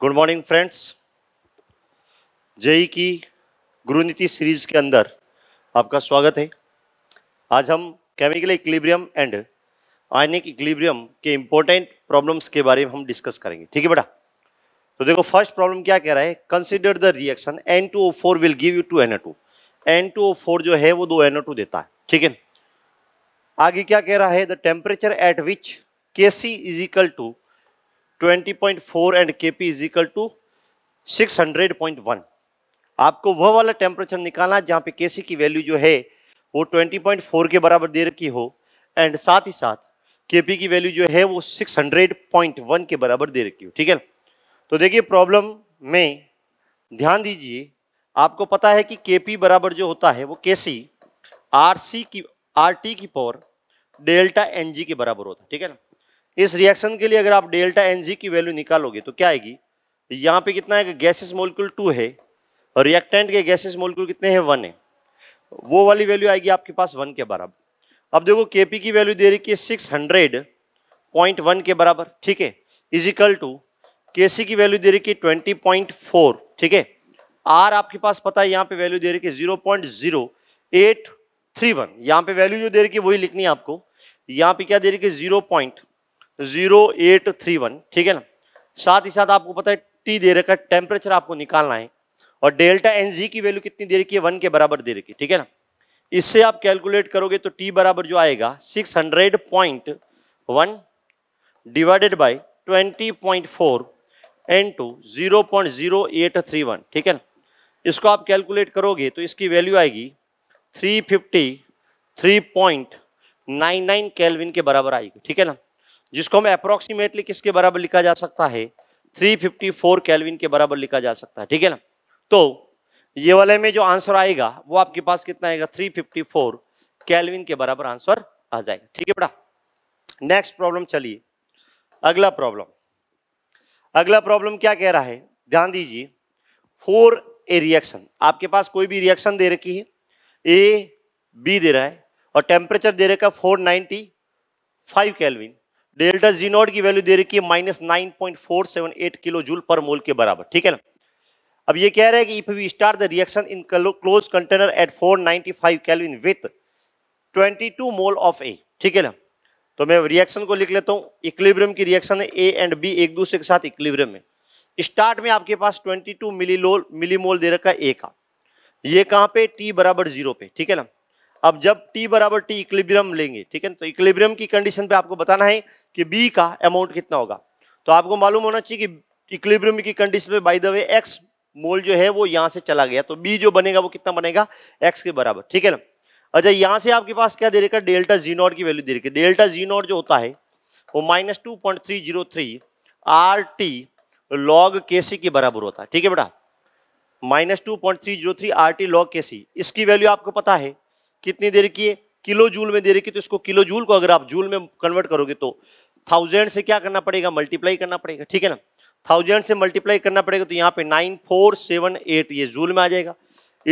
good morning friends JEE की गुरुनीति series के अंदर आपका स्वागत है आज हम chemical equilibrium and ionic equilibrium के इम्पोर्टेंट प्रॉब्लम्स के बारे में हम डिस्कस करेंगे ठीक है बेटा तो देखो फर्स्ट प्रॉब्लम क्या कह रहा है consider the reaction N two O four will give you two N O two N two O four जो है वो दो एन ओ टू देता है ठीक है आगे क्या कह रहा है the temperature at which K C is equal to 20.4 and K P is equal to six आपको वह वाला टेम्परेचर निकालना जहाँ पे के की वैल्यू जो है वो 20.4 के बराबर दे रखी हो एंड साथ ही साथ के की वैल्यू जो है वो 600.1 के बराबर दे रखी हो ठीक है तो देखिए प्रॉब्लम में ध्यान दीजिए आपको पता है कि के बराबर जो होता है वो के सी आर सी की आर टी की पावर डेल्टा एन जी के बराबर होता है ठीक है ना इस रिएक्शन के लिए अगर आप डेल्टा एन जी की वैल्यू निकालोगे तो क्या आएगी यहाँ पे कितना है गैसेस मोलिकुल टू है और रिएक्टेंट के गैसेस मोलिकुल कितने हैं वन है वो वाली वैल्यू आएगी आपके पास वन के बराबर अब देखो के पी की वैल्यू दे रही है सिक्स हंड्रेड पॉइंट वन के बराबर ठीक है इजिकल टू के सी की वैल्यू दे रही है ट्वेंटी पॉइंट फोर ठीक है आर आपके पास पता है यहाँ पे वैल्यू दे रही है zero point zero eight three one यहाँ पे वैल्यू जो दे रही है वही लिखनी है आपको यहाँ पे क्या दे रही है zero point zero eight three one ठीक है ना साथ ही साथ आपको पता है टी दे रखा है टेम्परेचर आपको निकालना है और डेल्टा एन जी की वैल्यू कितनी दे रखी है वन के बराबर दे रखी है ठीक है ना इससे आप कैलकुलेट करोगे तो टी बराबर जो आएगा six hundred point one divided by twenty point four into zero point zero eight three one ठीक है ना इसको आप कैलकुलेट करोगे तो इसकी वैल्यू आएगी three fifty three point nine nine kelvin के बराबर आएगी ठीक है ना जिसको हमें अप्रोक्सीमेटली किसके बराबर लिखा जा सकता है 354 कैलविन के बराबर लिखा जा सकता है ठीक है ना तो ये वाले में जो आंसर आएगा वो आपके पास कितना आएगा 354 कैलविन के बराबर आंसर आ जाएगा ठीक है बेटा नेक्स्ट प्रॉब्लम चलिए अगला प्रॉब्लम अगला प्रॉब्लम क्या कह रहा है ध्यान दीजिए फोर ए रिएक्शन आपके पास कोई भी रिएक्शन दे रखी है ए बी दे रहा है और टेम्परेचर दे रखा है four ninety five kelvin delta G naught की वैल्यू दे रखी है minus nine point four seven eight kilo joule पर मोल के बराबर ठीक है ना अब ये कह रहा है कि if we start the reaction in close container at four five kelvin with twenty two mole of A ठीक है ना तो मैं रिएक्शन को लिख लेता हूँ इक्लिब्रियम की रिएक्शन है ए एंड बी एक दूसरे के साथ इक्लिब्रियम में स्टार्ट में आपके पास ट्वेंटी टू मिली मिलीमोल दे रखा है ए का ये कहाँ पे टी बराबर जीरो पे ठीक है ना अब जब टी बराबर टी इक्लिब्रियम लेंगे ठीक है तो इक्लिब्रियम की कंडीशन पे आपको बताना है कि बी का अमाउंट कितना होगा तो आपको मालूम होना चाहिए कि इक्लिब्रियम की कंडीशन पे by the way X mole जो है वो यहाँ से चला गया तो बी जो बनेगा वो कितना बनेगा एक्स के बराबर ठीक है ना अच्छा यहाँ से आपके पास क्या दे रखा डेल्टा जी नॉट की वैल्यू दे रखी है डेल्टा जी नॉट जो होता है वो minus two point three zero three R T log K C के बराबर होता है ठीक है बेटा minus two point three zero three R T log K C इसकी वैल्यू आपको पता है कितनी दे रखी है किलो जूल में दे रखी है तो इसको किलो जूल को अगर आप जूल में कन्वर्ट करोगे तो थाउजेंड से क्या करना पड़ेगा मल्टीप्लाई करना पड़ेगा ठीक है ना थाउजेंड से मल्टीप्लाई करना पड़ेगा तो यहाँ पे नाइन फोर सेवन एट ये जूल में आ जाएगा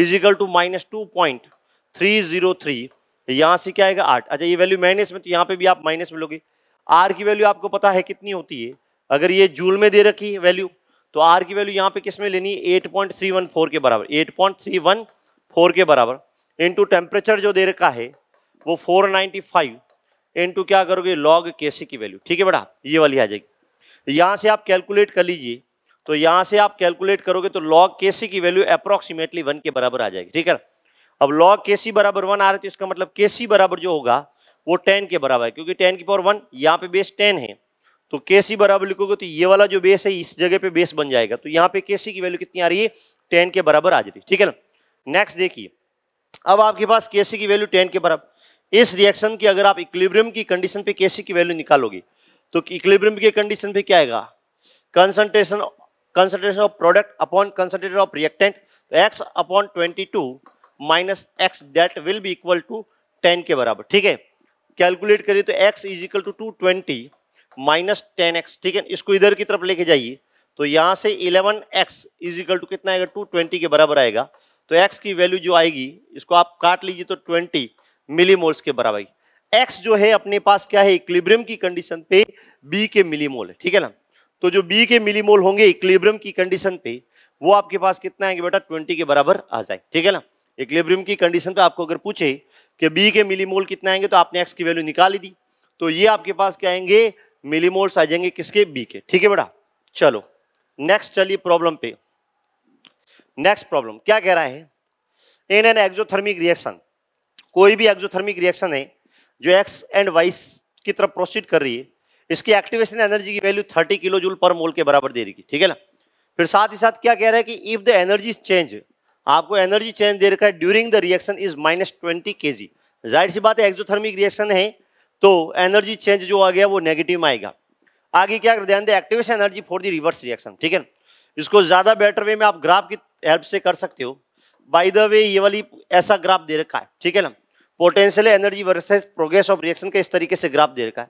equal to minus two point three zero three यहाँ से क्या आएगा आठ अच्छा ये वैल्यू माइनस में तो यहाँ पे भी आप माइनस में लोगे आर की वैल्यू आपको पता है कितनी होती है अगर ये जूल में दे रखी है वैल्यू तो आर की वैल्यू यहाँ पे किस में लेनी है eight point three one four के बराबर eight point three one four के बराबर इंटू टेम्परेचर जो दे रखा है वो 495 इंटू क्या करोगे लॉग केसी की वैल्यू ठीक है बेटा ये वाली आ जाएगी यहाँ से आप कैलकुलेट कर लीजिए तो यहाँ से आप कैलकुलेट करोगे तो लॉग केसी की वैल्यू अप्रॉक्सीमेटली वन के बराबर आ जाएगी ठीक है अब लॉग केसी बराबर वन आ रहा है तो इसका मतलब केसी बराबर जो होगा वो टेन के बराबर है क्योंकि टेन की पावर वन यहाँ पे बेस टेन है तो केसी बराबर लिखोगे तो ये वाला जो बेस है इस जगह पे बेस बन जाएगा तो यहाँ पे केसी की वैल्यू कितनी आ रही है टेन के बराबर आ जा रही है ठीक है ना नेक्स्ट देखिए अब आपके पास के की वैल्यू टेन के बराबर इस रिएक्शन की अगर आप इक्लिब्रियम की कंडीशन पे के की वैल्यू निकालोगे तो इक्लिब्रियम की कंडीशन पे क्या आएगा concentration concentration of product upon concentration of reactant तो X upon twenty two minus X that will be equal to ten के बराबर ठीक है कैलकुलेट करिए तो X is equal to two twenty minus ten X ठीक है इसको इधर की तरफ लेके जाइए तो यहाँ से eleven X is equal to कितना आएगा टू ट्वेंटी के बराबर आएगा तो एक्स की वैल्यू जो आएगी इसको आप काट लीजिए तो ट्वेंटी मिलीमोल्स के बराबर एक्स जो है अपने पास क्या है इक्लिब्रियम की कंडीशन पे बी के मिलीमोल है ठीक है ना तो जो बी के मिलीमोल होंगे इक्लिब्रियम की कंडीशन पे वो आपके पास कितना आएंगे बेटा ट्वेंटी के बराबर आ जाए ठीक है ना इक्लिब्रियम की कंडीशन पे आपको अगर पूछे कि बी के मिलीमोल कितना आएंगे तो आपने एक्स की वैल्यू निकाली दी तो ये आपके पास क्या आएंगे मिलीमोल्स आ जाएंगे किसके बी के ठीक है बेटा चलो नेक्स्ट चलिए प्रॉब्लम पे नेक्स्ट प्रॉब्लम क्या कह रहा है इन एन एक्जोथर्मिक रिएक्शन कोई भी एक्जोथर्मिक रिएक्शन है जो एक्स एंड वाई की तरफ प्रोसीड कर रही है इसकी एक्टिवेशन एनर्जी की वैल्यू 30 किलो जूल पर मोल के बराबर दे रही है ठीक है ना फिर साथ ही साथ क्या कह रहा है कि इफ द एनर्जी चेंज आपको एनर्जी चेंज दे रखा है during the reaction is minus twenty K J जाहिर सी बात है एक्जोथर्मिक रिएक्शन है तो एनर्जी चेंज जो आ गया वो नेगेटिव में आएगा आगे क्या ध्यान दें activation energy for the reverse reaction ठीक है इसको ज़्यादा बेटर वे में आप ग्राफ की हेल्प से कर सकते हो बाय द वे ये वाली ऐसा ग्राफ दे रखा है ठीक है ना potential energy versus progress of reaction का इस तरीके से ग्राफ दे रखा है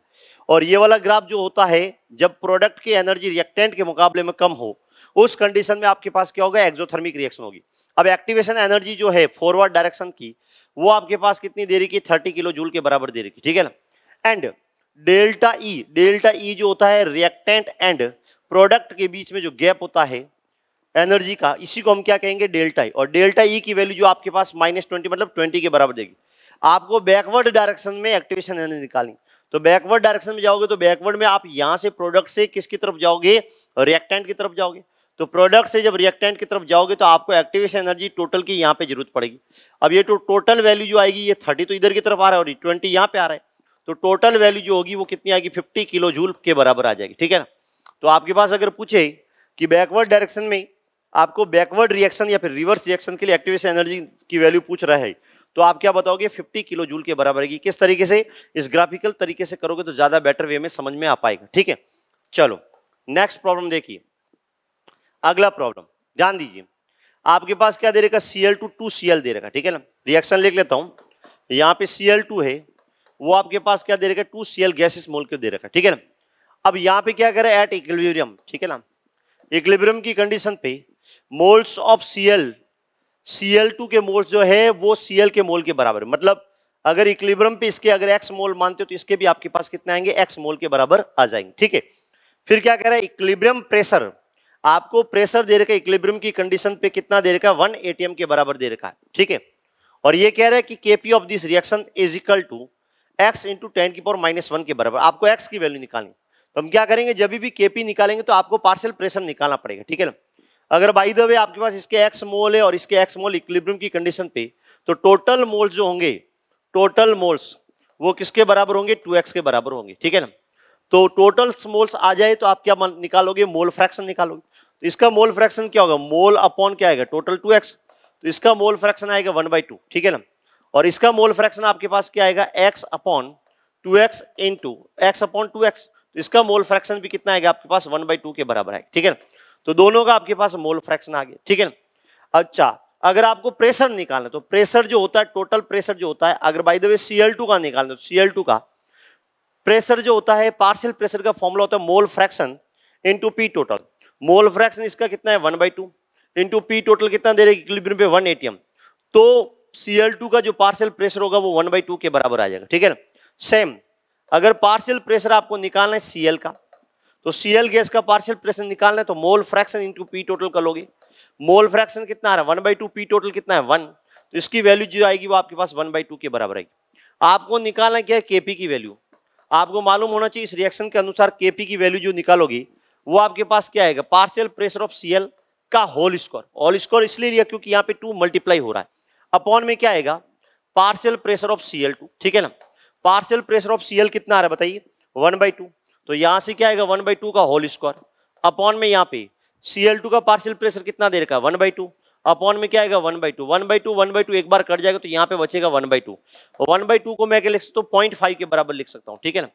और ये वाला ग्राफ जो होता है जब प्रोडक्ट की एनर्जी रिएक्टेंट के मुकाबले में कम हो उस कंडीशन में आपके पास क्या होगा एक्जोथर्मिक रिएक्शन होगी अब एक्टिवेशन एनर्जी जो है फॉरवर्ड डायरेक्शन की वो आपके पास कितनी देरी की थर्टी किलो जूल के बराबर दे रही ठीक है ना and delta E delta E जो होता है रिएक्टेंट एंड प्रोडक्ट के बीच में जो गैप होता है एनर्जी का इसी को हम क्या कहेंगे डेल्टा ई और डेल्टा ई की वैल्यू जो आपके पास माइनस ट्वेंटी मतलब ट्वेंटी के बराबर देगी आपको बैकवर्ड डायरेक्शन में एक्टिवेशन एनर्जी निकालनी तो बैकवर्ड डायरेक्शन में जाओगे तो बैकवर्ड में आप यहाँ से प्रोडक्ट से किसकी तरफ जाओगे रिएक्टेंट की तरफ जाओगे तो प्रोडक्ट से जब रिएक्टेंट की तरफ जाओगे तो आपको एक्टिवेशन एनर्जी टोटल की यहाँ पे जरूरत पड़ेगी अब ये तो टोटल वैल्यू जो आएगी ये थर्टी तो इधर की तरफ आ रहा है और ट्वेंटी यहाँ पे आ रहा है तो टोटल वैल्यू जो होगी वो कितनी आएगी फिफ्टी किलो झूल के बराबर आ जाएगी ठीक है ना तो आपके पास अगर पूछे कि बैकवर्ड डायरेक्शन में आपको बैकवर्ड रिएक्शन या फिर रिवर्स रिएक्शन के लिए एक्टिवेशन एनर्जी की वैल्यू पूछ रहा है तो आप क्या बताओगे 50 किलो जूल के बराबर की किस तरीके से इस ग्राफिकल तरीके से करोगे तो ज़्यादा बेटर वे में समझ में आ पाएगा ठीक है चलो नेक्स्ट प्रॉब्लम देखिए अगला प्रॉब्लम ध्यान दीजिए आपके पास क्या दे रखा C L two two C L दे रखा ठीक है ना रिएक्शन लिख लेता हूँ यहाँ पे सी एल टू है वो आपके पास क्या दे रखा two C L gases mole के दे रखा ठीक है ना अब यहाँ पे क्या करे एट इक्विलिब्रियम ठीक है ना इक्विलिब्रियम की कंडीशन पे moles of C L C L two के मोल्स जो है वो सीएल के मोल के बराबर मतलब अगर इक्लिब्रम पे इसके अगर एक्स मोल मानते हो तो इसके भी आपके पास कितने आएंगे एक्स मोल के बराबर आ जाएंगे ठीक है फिर क्या कह रहा है इक्लिब्रियम प्रेशर आपको प्रेशर दे रखा है इक्लिब्रियम की कंडीशन पे कितना दे रखा है वन एटीएम के बराबर दे रखा है ठीक है और ये कह रहा है कि K P of this reaction is equal to X into ten की पावर माइनस वन के बराबर आपको एक्स की वैल्यू निकालनी तो हम क्या करेंगे जब भी केपी निकालेंगे तो आपको पार्शियल प्रेशर निकालना पड़ेगा ठीक है ना अगर बाई दबे आपके पास इसके एक्स मोल है और इसके एक्स मोल इक्लिब्रियम की कंडीशन पे तो टोटल मोल्स जो होंगे टोटल मोल्स वो किसके बराबर होंगे टू एक्स के बराबर होंगे ठीक है ना तो टोटल मोल्स आ जाए तो आप क्या निकालोगे मोल फ्रैक्शन निकालोगे तो इसका मोल फ्रैक्शन क्या होगा मोल अपॉन क्या आएगा टोटल टू एक्स तो इसका मोल फ्रैक्शन आएगा वन बाई टू ठीक है ना और इसका मोल फ्रैक्शन आपके पास क्या आएगा X upon two X in two X upon two X तो इसका मोल फ्रैक्शन भी कितना आएगा आपके पास वन बाई टू के बराबर है ठीक है ना तो दोनों का आपके पास मोल फ्रैक्शन आ गया ठीक है ना अच्छा अगर आपको प्रेशर निकालना तो प्रेशर जो होता है टोटल प्रेशर जो होता है अगर बाई द वे टू का निकालना तो सी का प्रेशर जो होता है पार्सल प्रेशर का फॉर्मूला होता है mole fraction into P total mole fraction इसका कितना है one by two into P total कितना दे रहेगी इक्विलिब्रियम पे वन एटीएम तो सी का जो पार्सल प्रेशर होगा वो वन बाई टू के बराबर आ जाएगा ठीक है ना सेम अगर पार्सल प्रेशर आपको निकालना है सी का तो सीएल गैस का पार्शियल प्रेशर निकालना है तो mole fraction into P total कर लोगे मोल फ्रैक्शन कितना आ रहा है one by two P total कितना है वन तो इसकी वैल्यू जो आएगी वो आपके पास वन बाई टू के बराबर आएगी आपको निकालना क्या है के पी की वैल्यू आपको मालूम होना चाहिए इस रिएक्शन के अनुसार के पी की वैल्यू जो निकालोगी वो आपके पास क्या आएगा पार्शियल प्रेशर ऑफ सीएल का होल स्कोर होल स्कोर इसलिए लिया क्योंकि यहाँ पे टू मल्टीप्लाई हो रहा है अपॉन में क्या आएगा पार्शियल प्रेशर ऑफ सीएल ठीक है ना partial pressure of C L कितना आ रहा है बताइए वन बाई टू तो यहां से क्या आएगा वन बाई टू का होल स्क्वायर अपॉन में यहाँ पे सी टू का पार्शियल प्रेशर कितना देर का वन बाई टू अपॉन में क्या आएगा one by two one by two one by two एक बार कट जाएगा तो यहाँ पे बचेगा one by two one by two को मैं क्या लिख सकता हूँ पॉइंट फाइव के बराबर लिख सकता हूँ ठीक है ना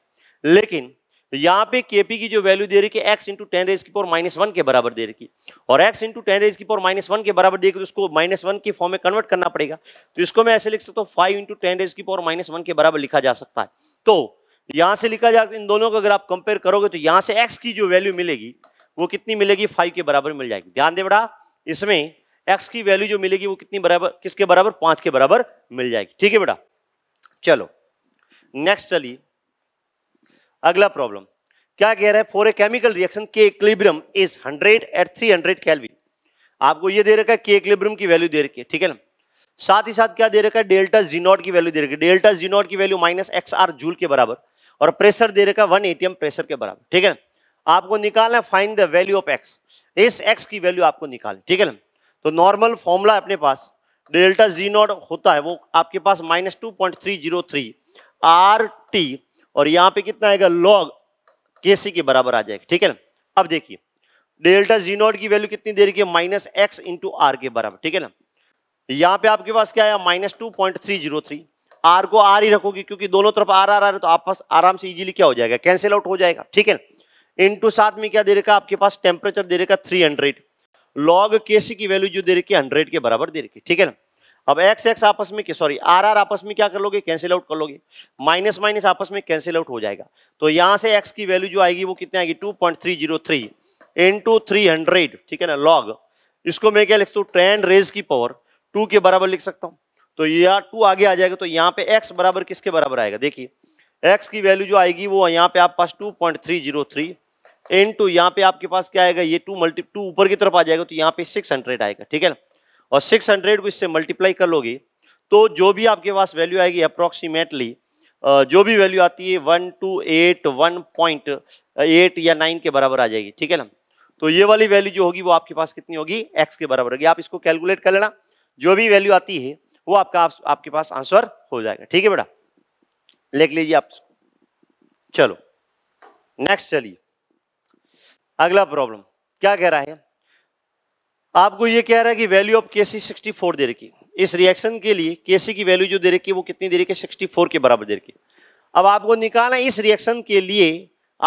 लेकिन यहाँ पे केपी की जो वैल्यू दे रही है एक्स इंटू टेन रेज की पावर माइनस वन के बराबर दे रही है और एक्स इंटू टेन रेज की पावर माइनस वन के बराबर देगी तो उसको माइनस वन के फॉर्म में कन्वर्ट करना पड़ेगा तो इसको मैं ऐसे लिख सकता हूँ फाइव इंटू टेन रेज की पावर माइनस वन के बराबर लिखा जा सकता है तो यहां से लिखा जाकर इन दोनों को अगर आप कंपेयर करोगे तो यहां से एक्स की जो वैल्यू मिलेगी वो कितनी मिलेगी फाइव के बराबर मिल जाएगी ध्यान दे बड़ा इसमें एक्स की वैल्यू जो मिलेगी वो कितनी बराबर किसके बराबर पांच के बराबर मिल जाएगी ठीक है बेटा चलो नेक्स्ट चलिए अगला प्रॉब्लम क्या कह रहा है for a chemical reaction K equilibrium is 100 एट 300 हंड्रेड आपको ये दे रखा है के इक्लिब्रियम की वैल्यू दे रखी है ठीक है ना साथ ही साथ क्या दे रखा है डेल्टा जी नॉट की वैल्यू दे रखी है डेल्टा जी नॉट की value minus X R joule के बराबर और प्रेशर दे रखा वन एटीएम प्रेशर के बराबर ठीक है आपको निकालना find the value of X इस एक्स की वैल्यू आपको निकालनी ठीक है ना तो नॉर्मल फॉर्मूला अपने पास डेल्टा जी नॉट होता है वो आपके पास minus two point three zero three R T और यहाँ पे कितना आएगा लॉग के सी के बराबर आ जाएगा ठीक है ना अब देखिए डेल्टा जी नॉट की वैल्यू कितनी दे रही है माइनस एक्स इंटू आर के बराबर ठीक है ना यहाँ पे आपके पास क्या आया minus two point three zero three R को आर ही रखोगे क्योंकि दोनों तरफ आर आर आ रहे तो आपस आराम से इजीली क्या हो जाएगा कैंसिल आउट हो जाएगा ठीक है ना इंटू साथ में क्या दे रखा आपके पास टेम्परेचर दे रखा थ्री हंड्रेड लॉग केसी की वैल्यू जो दे रखी है हंड्रेड के बराबर दे रखी ठीक है ना अब एक्स एक्स आपस में सॉरी आर आर आपस में क्या कर लोगे कैंसिल आउट कर लोगे माइनस माइनस आपस में कैंसिल आउट हो जाएगा तो यहाँ से एक्स की वैल्यू जो आएगी वो कितनी आएगी two point three zero three into three hundred ठीक है ना लॉग इसको मैं क्या लिखता हूँ टेन रेज की पावर टू के बराबर लिख सकता हूँ तो यहाँ टू आगे आ जाएगा तो यहाँ पे एक्स बराबर किसके बराबर आएगा देखिए एक्स की वैल्यू जो आएगी वो यहाँ पे आप पास two point three zero three into यहाँ पे आपके पास क्या आएगा ये टू मल्टी टू ऊपर की तरफ आ जाएगा तो यहाँ पे सिक्स हंड्रेड आएगा ठीक है ना और सिक्स हंड्रेड को इससे मल्टीप्लाई कर लोगे तो जो भी आपके पास वैल्यू आएगी अप्रॉक्सीमेटली जो भी वैल्यू आती है one two eight one point eight या नाइन के बराबर आ जाएगी ठीक है ना तो ये वाली वैल्यू जो होगी वो आपके पास कितनी होगी एक्स के बराबर होगी आप इसको कैलकुलेट कर लेना जो भी वैल्यू आती है वो आपका आप, आपके पास आंसर हो जाएगा ठीक है बेटा लिख लीजिए आप चलो नेक्स्ट चलिए अगला प्रॉब्लम क्या कह रहा है आपको ये कह रहा है कि वैल्यू ऑफ के सी सिक्सटी फोर दे रखी इस रिएक्शन के लिए केसी की वैल्यू जो दे रखी है वो कितनी दे रखी है सिक्सटी फोर के बराबर दे रखी अब आपको निकालना इस रिएक्शन के लिए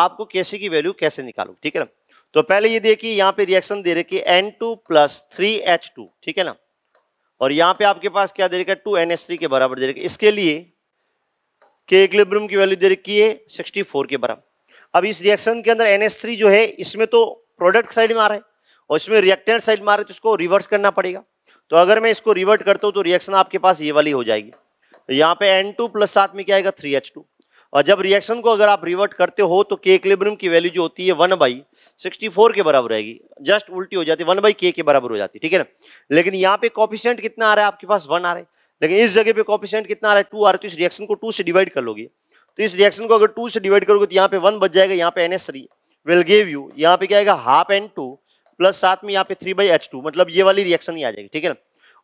आपको केसी की वैल्यू कैसे निकालो ठीक है ना तो पहले ये देखिए यहाँ पे रिएक्शन दे रखी है N two plus three H two ठीक है ना और यहाँ पे आपके पास क्या दे रखा है टू एन एस थ्री के बराबर दे रखा है इसके लिए के इक्विलिब्रियम की वैल्यू दे रखी है सिक्सटी फोर के बराबर अब इस रिएक्शन के अंदर एन एस थ्री जो है इसमें तो प्रोडक्ट साइड में आ रहा है और इसमें रिएक्टेंट साइड में आ रहा है तो इसको रिवर्स करना पड़ेगा तो अगर मैं इसको रिवर्ट करता हूँ तो रिएक्शन आपके पास ये वाली हो जाएगी तो यहाँ पे एन टू प्लस साथ में क्या आएगा थ्री एच टू और जब रिएक्शन को अगर आप रिवर्ट करते हो तो के इक्लिब्रियम की वैल्यू जो होती है वन बाई सिक्सटी फोर के बराबर रहेगी जस्ट उल्टी हो जाती है वन बाई के के बराबर हो जाती है ठीक है ना लेकिन यहाँ पे कॉपिशेंट कितना आ रहा है आपके पास वन आ रहा है लेकिन इस जगह पे कॉपिशेंट कितना आ रहा है टू आ रहा है तो इस रिएक्शन को टू से डिवाइड कर लोगे तो इस रिएक्शन को अगर टू से डिवाइड करोगे तो यहाँ पे वन बच जाएगा यहाँ पे N S three will gave you यहाँ पे क्या आएगा हाफ एन टू प्लस साथ में यहाँ पे थ्री बाई एच टू मतलब ये वाली रिएक्शन ही आ जाएगी ठीक है ना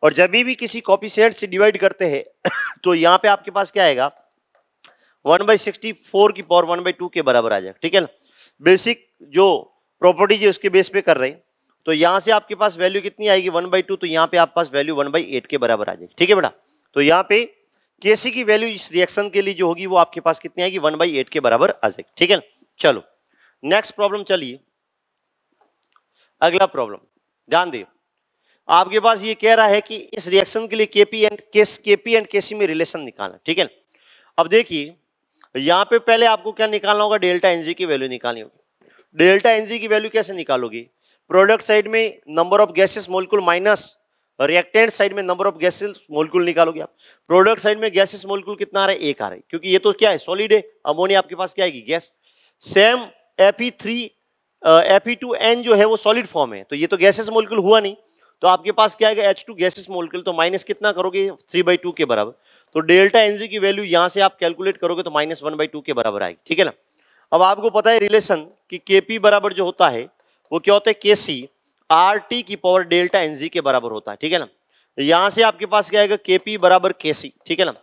और जब भी किसी कॉपिशेंट से डिवाइड करते हैं तो यहाँ पे आपके पास क्या आएगा वन बाई सिक्सटी फोर की पावर वन बाई टू के बराबर आ जाएगा ठीक है ना बेसिक जो प्रॉपर्टीज है उसके बेस पे कर रहे हैं तो यहाँ से आपके पास वैल्यू कितनी आएगी वन बाई टू तो यहाँ पे आपके पास वैल्यू वन बाई एट के बराबर आ जाएगी ठीक है बेटा तो यहाँ पे केसी की वैल्यू इस रिएक्शन के लिए जो होगी वो आपके पास कितनी आएगी वन बाई एट के बराबर आ जाएगी ठीक है ना चलो नेक्स्ट प्रॉब्लम चलिए अगला प्रॉब्लम ध्यान दिए आपके पास ये कह रहा है कि इस रिएक्शन के लिए KP and K P and KC में रिलेशन निकालना ठीक है अब देखिए यहां पे पहले आपको क्या निकालना होगा डेल्टा एनजी की वैल्यू निकालनी होगी डेल्टा एनजी की वैल्यू कैसे निकालोगी प्रोडक्ट साइड में number of gases molecule minus reactant side में नंबर ऑफ गैसेस मोलिकुल निकालोगे आप प्रोडक्ट साइड में गैसेस मोलकुल कितना आ रहा है एक आ रहा है क्योंकि ये तो क्या है सॉलिड है अमोनिया आपके पास क्या आएगी gas same F E three F two N जो है वो सॉलिड फॉर्म है तो ये तो गैसेस मोलकुल हुआ नहीं तो आपके पास क्या आएगा एच टू गैसेस मोलकुल तो माइनस कितना करोगे थ्री बाई टू के बराबर तो डेल्टा एनजी की वैल्यू यहां से आप कैलकुलेट करोगे तो माइनस वन बाई टू के बराबर आएगी ठीक है ना अब आपको पता है रिलेशन कि के बराबर जो होता है वो क्या होता है के सी आर टी की पावर डेल्टा एन जी के बराबर होता है ठीक है ना यहां से आपके पास क्या आएगा के पी बराबर के सी ठीक है ना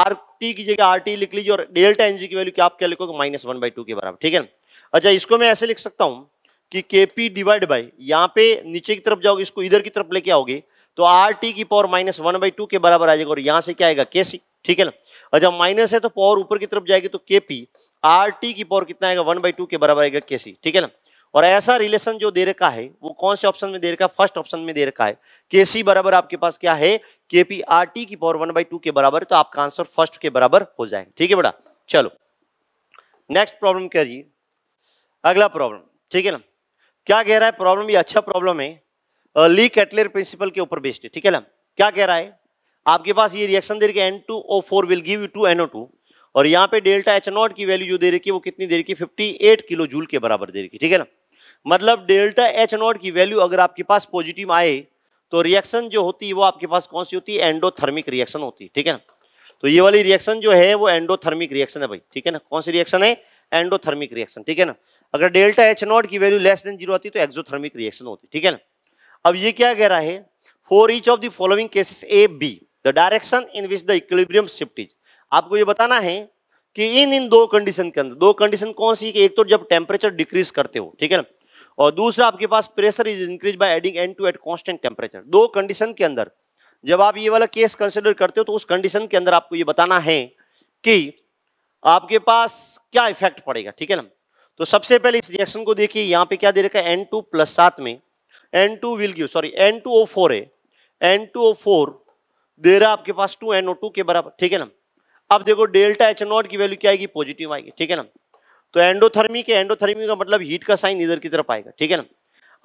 आर टी की जगह आर टी लिख लीजिए और डेल्टा एन जी की वैल्यू क्या आप क्या लिखोगे माइनस वन बाई टू के बराबर ठीक है ना अच्छा इसको मैं ऐसे लिख सकता हूँ कि के पी डिवाइड बाई यहाँ पे नीचे की तरफ जाओगे इसको इधर की तरफ लेके आओगे तो आर टी की power minus one by two के बराबर आ जाएगा और यहां से क्या आएगा के सी ठीक है ना और जब माइनस है तो पावर ऊपर की तरफ जाएगी तो के पी आर टी की पावर कितना आएगा वन बाई टू के बराबर आएगा के सी ठीक है ना और ऐसा रिलेशन जो दे रखा है वो कौन से ऑप्शन में दे रखा है फर्स्ट ऑप्शन में दे रखा है के सी बराबर आपके पास क्या है के पी आर टी की पावर वन बाई टू के बराबर तो आपका आंसर फर्स्ट के बराबर हो जाएगा ठीक है बेटा चलो नेक्स्ट प्रॉब्लम करिए अगला प्रॉब्लम ठीक है ना क्या कह रहा है प्रॉब्लम ये अच्छा प्रॉब्लम है ली कैटलेर प्रिंसिपल के ऊपर बेस्ड है ठीक है ना क्या कह रहा है आपके पास ये रिएक्शन दे रखी है N two O four will give you two NO two और यहाँ पे डेल्टा एच नॉट की वैल्यू जो दे रखी है वो कितनी दे रखी है फिफ्टी एट किलो जूल के बराबर दे रखी ठीक है ना मतलब डेल्टा एच नॉट की वैल्यू अगर आपके पास पॉजिटिव आए तो रिएक्शन जो होती है वो आपके पास कौन सी होती है एंडोथर्मिक रिएक्शन होती है ठीक है ना तो ये वाली रिएक्शन जो है वो एंडोथर्मिक रिएक्शन है भाई ठीक है ना कौन सी रिएक्शन है एंडोथर्मिक रिएक्शन ठीक है ना अगर डेल्टा एच नॉट की वैल्यू लेस देन जीरो आती तो एक्जोथर्मिक रिएक्शन होती ठीक है ना अब ये क्या कह रहा है for each of the following cases A B the direction in which the equilibrium shift is आपको ये बताना है कि इन इन दो कंडीशन के अंदर दो कंडीशन कौन सी कि एक तो जब टेम्परेचर डिक्रीज करते हो ठीक है ना और दूसरा आपके पास pressure is increase by adding N two at constant temperature दो कंडीशन के अंदर जब आप ये वाला केस कंसिडर करते हो तो उस कंडीशन के अंदर आपको ये बताना है कि आपके पास क्या इफेक्ट पड़ेगा ठीक है ना तो सबसे पहले इस रिएक्शन को देखिए यहाँ पे क्या दे रखा है एन टू प्लस सात में N two will give sorry N two O four है एन टू ओ फोर दे रहा आपके पास टू एन ओ टू के बराबर ठीक है ना अब देखो डेल्टा एच नॉट की वैल्यू क्या आएगी पॉजिटिव आएगी ठीक है ना तो एंडोथर्मी के एंडोथर्मी का मतलब हीट का साइन इधर की तरफ आएगा ठीक है ना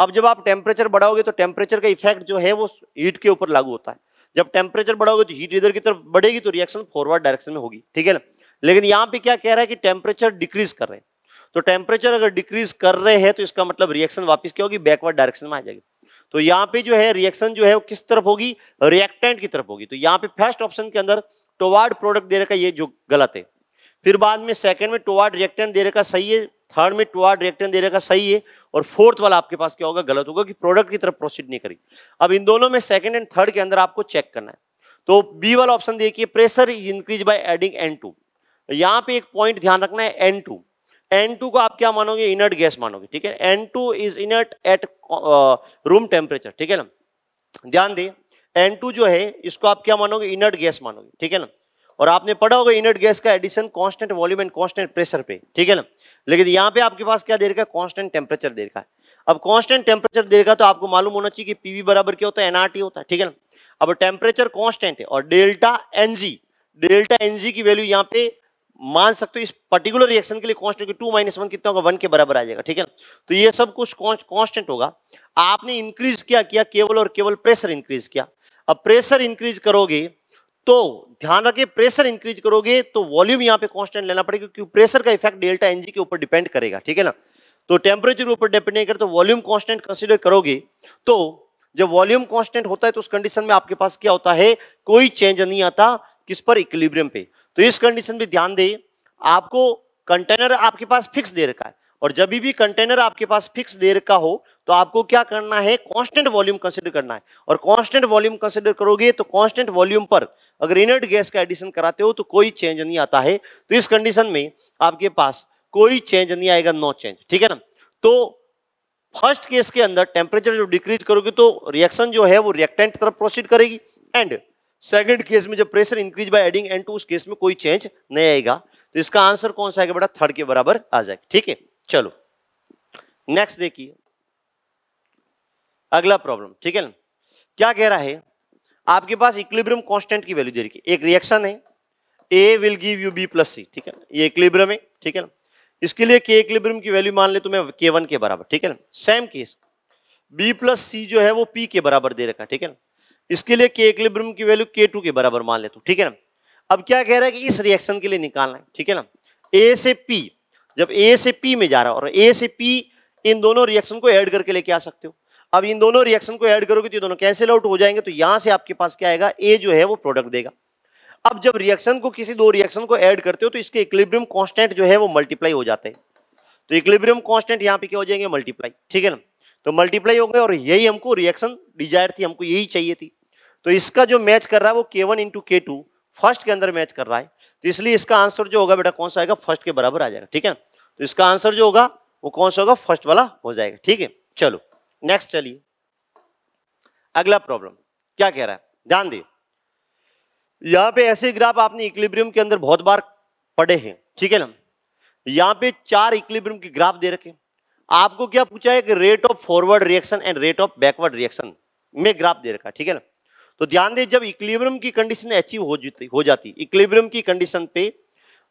अब जब आप टेम्परेचर बढ़ाओगे तो टेम्परेचर का इफेक्ट जो है वो हीट के ऊपर लागू होता है जब टेम्परेचर बढ़ाओगे तो हीट इधर की तरफ बढ़ेगी तो रिएक्शन फॉरवर्ड डायरेक्शन में होगी ठीक है ना लेकिन यहाँ पे क्या कह रहा है कि टेम्परेचर डिक्रीज कर रहे हैं तो टेम्परेचर अगर डिक्रीज कर रहे हैं तो इसका मतलब रिएक्शन वापस क्या होगी बैकवर्ड डायरेक्शन में आ जाएगी तो यहाँ पे जो है रिएक्शन जो है वो किस तरफ होगी रिएक्टेंट की तरफ होगी तो यहाँ पे फर्स्ट ऑप्शन के अंदर टोवार्ड प्रोडक्ट दे का ये जो गलत है फिर बाद में सेकंड में टोवार्ड रिएक्टेंट दे का सही है थर्ड में टोवार्ड रिएक्टेंट दे का सही है और फोर्थ वाला आपके पास क्या होगा गलत होगा कि प्रोडक्ट की तरफ प्रोसीड नहीं करेगी अब इन दोनों में सेकेंड एंड थर्ड के अंदर आपको चेक करना है तो बी वाला ऑप्शन देखिए pressure is increase by adding N two यहाँ पे एक पॉइंट ध्यान रखना है एन टू एन टू को आप क्या मानोगे इनर्ट गैस मानोगे ठीक है two is inert at room temperature ठीक है ना ध्यान एन टू जो है इसको आप क्या मानोगे इनर्ट गैस मानोगे ठीक है ना और आपने पढ़ा होगा इनर्ट गैस का addition constant volume and constant pressure पे ठीक है ना लेकिन यहाँ पे आपके पास क्या दे रखा है कांस्टेंट टेम्परेचर दे रखा है अब कांस्टेंट टेम्परेचर दे रखा तो आपको मालूम होना चाहिए कि पीवी बराबर क्या होता है एनआरटी होता है ठीक है ना अब टेम्परेचर कॉन्स्टेंट है और डेल्टा एनजी डेल्टा एनजी की वैल्यू यहाँ पे मान सकते हो इस पर्टिकुलर रिएक्शन के लिए कॉन्स्टेंट टू माइनस वन कितना होगा वन के बराबर आ जाएगा ठीक है तो ये सब कुछ कॉन्स्टेंट होगा आपने इंक्रीज क्या किया केवल और केवल प्रेशर इंक्रीज किया अब प्रेशर इंक्रीज करोगे तो ध्यान रखिए प्रेशर इंक्रीज करोगे तो वॉल्यूम यहाँ पे कॉन्स्टेंट लेना पड़ेगा क्योंकि प्रेशर का इफेक्ट डेल्टा एनजी के ऊपर डिपेंड करेगा ठीक है ना तो टेम्परेचर ऊपर डिपेंड नहीं करते तो वॉल्यूम कॉन्स्टेंट कंसिडर करोगे तो जब वॉल्यूम कॉन्स्टेंट होता है तो उस कंडीशन में आपके पास क्या होता है कोई चेंज नहीं आता किस पर इक्विलिब्रियम पे तो इस कंडीशन पे ध्यान दें आपको कंटेनर आपके पास फिक्स दे रखा है और जब भी कंटेनर आपके पास फिक्स दे रखा हो तो आपको क्या करना है कांस्टेंट वॉल्यूम कंसिडर करना है और कांस्टेंट वॉल्यूम कंसिडर करोगे तो कांस्टेंट वॉल्यूम पर अगर इनर्ट गैस का एडिशन कराते हो तो कोई चेंज नहीं आता है तो इस कंडीशन में आपके पास कोई चेंज नहीं आएगा नो चेंज ठीक है ना तो फर्स्ट केस के अंदर टेम्परेचर जो डिक्रीज करोगे तो रिएक्शन जो है वो रिएक्टेंट तरफ प्रोसीड करेगी एंड सेकंड केस में जब pressure increase by adding N two उस केस में कोई चेंज नहीं आएगा तो इसका आंसर कौन सा आएगा बेटा थर्ड के बराबर आ जाएगा ठीक है चलो नेक्स्ट देखिए अगला प्रॉब्लम ठीक है ना क्या कह रहा है आपके पास इक्लिब्रियम कांस्टेंट की वैल्यू दे रखी है एक रिएक्शन है A will give you B plus C ठीक है ये इक्लिब्रियम है ठीक है ना इसके लिए के इक्लिब्रियम की वैल्यू मान ले तो मैं के वन के बराबर ठीक है ना same case B plus C जो है वो पी के बराबर दे रखा ठीक है ना इसके लिए के इक्विलिब्रियम की वैल्यू के टू के बराबर मान ले तो ठीक है ना अब क्या कह रहा है कि इस रिएक्शन के लिए निकालना है ठीक है ना ए से पी जब ए से पी में जा रहा है और ए से पी इन दोनों रिएक्शन को ऐड करके लेके आ सकते हो अब इन दोनों रिएक्शन को ऐड करोगे तो दोनों कैंसिल आउट हो जाएंगे तो यहां से आपके पास क्या आएगा ए जो है वो प्रोडक्ट देगा अब जब रिएक्शन को किसी दो रिएक्शन को ऐड करते हो तो इसके इक्लिब्रियम कॉन्स्टेंट जो है वो मल्टीप्लाई हो जाते हैं तो इक्लिब्रियम कॉन्स्टेंट यहाँ पे क्या हो जाएंगे मल्टीप्लाई ठीक है ना तो मल्टीप्लाई हो गए और यही हमको रिएक्शन डिजायर थी हमको यही चाहिए थी तो इसका जो मैच कर रहा है वो K one into K two first के अंदर मैच कर रहा है तो इसलिए इसका आंसर जो होगा बेटा कौन सा आएगा फर्स्ट के बराबर आ जाएगा ठीक है तो इसका आंसर जो होगा वो कौन सा होगा फर्स्ट वाला हो जाएगा ठीक है चलो नेक्स्ट चलिए अगला प्रॉब्लम क्या कह रहा है ध्यान दिए यहाँ पे ऐसे ग्राफ आपने इक्लिब्रियम के अंदर बहुत बार पढ़े हैं ठीक है ना यहाँ पे चार इक्लिब्रियम के ग्राफ दे रखे आपको क्या पूछा है कि rate of forward reaction and rate of backward reaction में ग्राफ दे रखा ठीक है ना तो ध्यान दें जब इक्लिब्रियम की कंडीशन अचीव हो जाती हो जाती इक्लिब्रियम की कंडीशन पे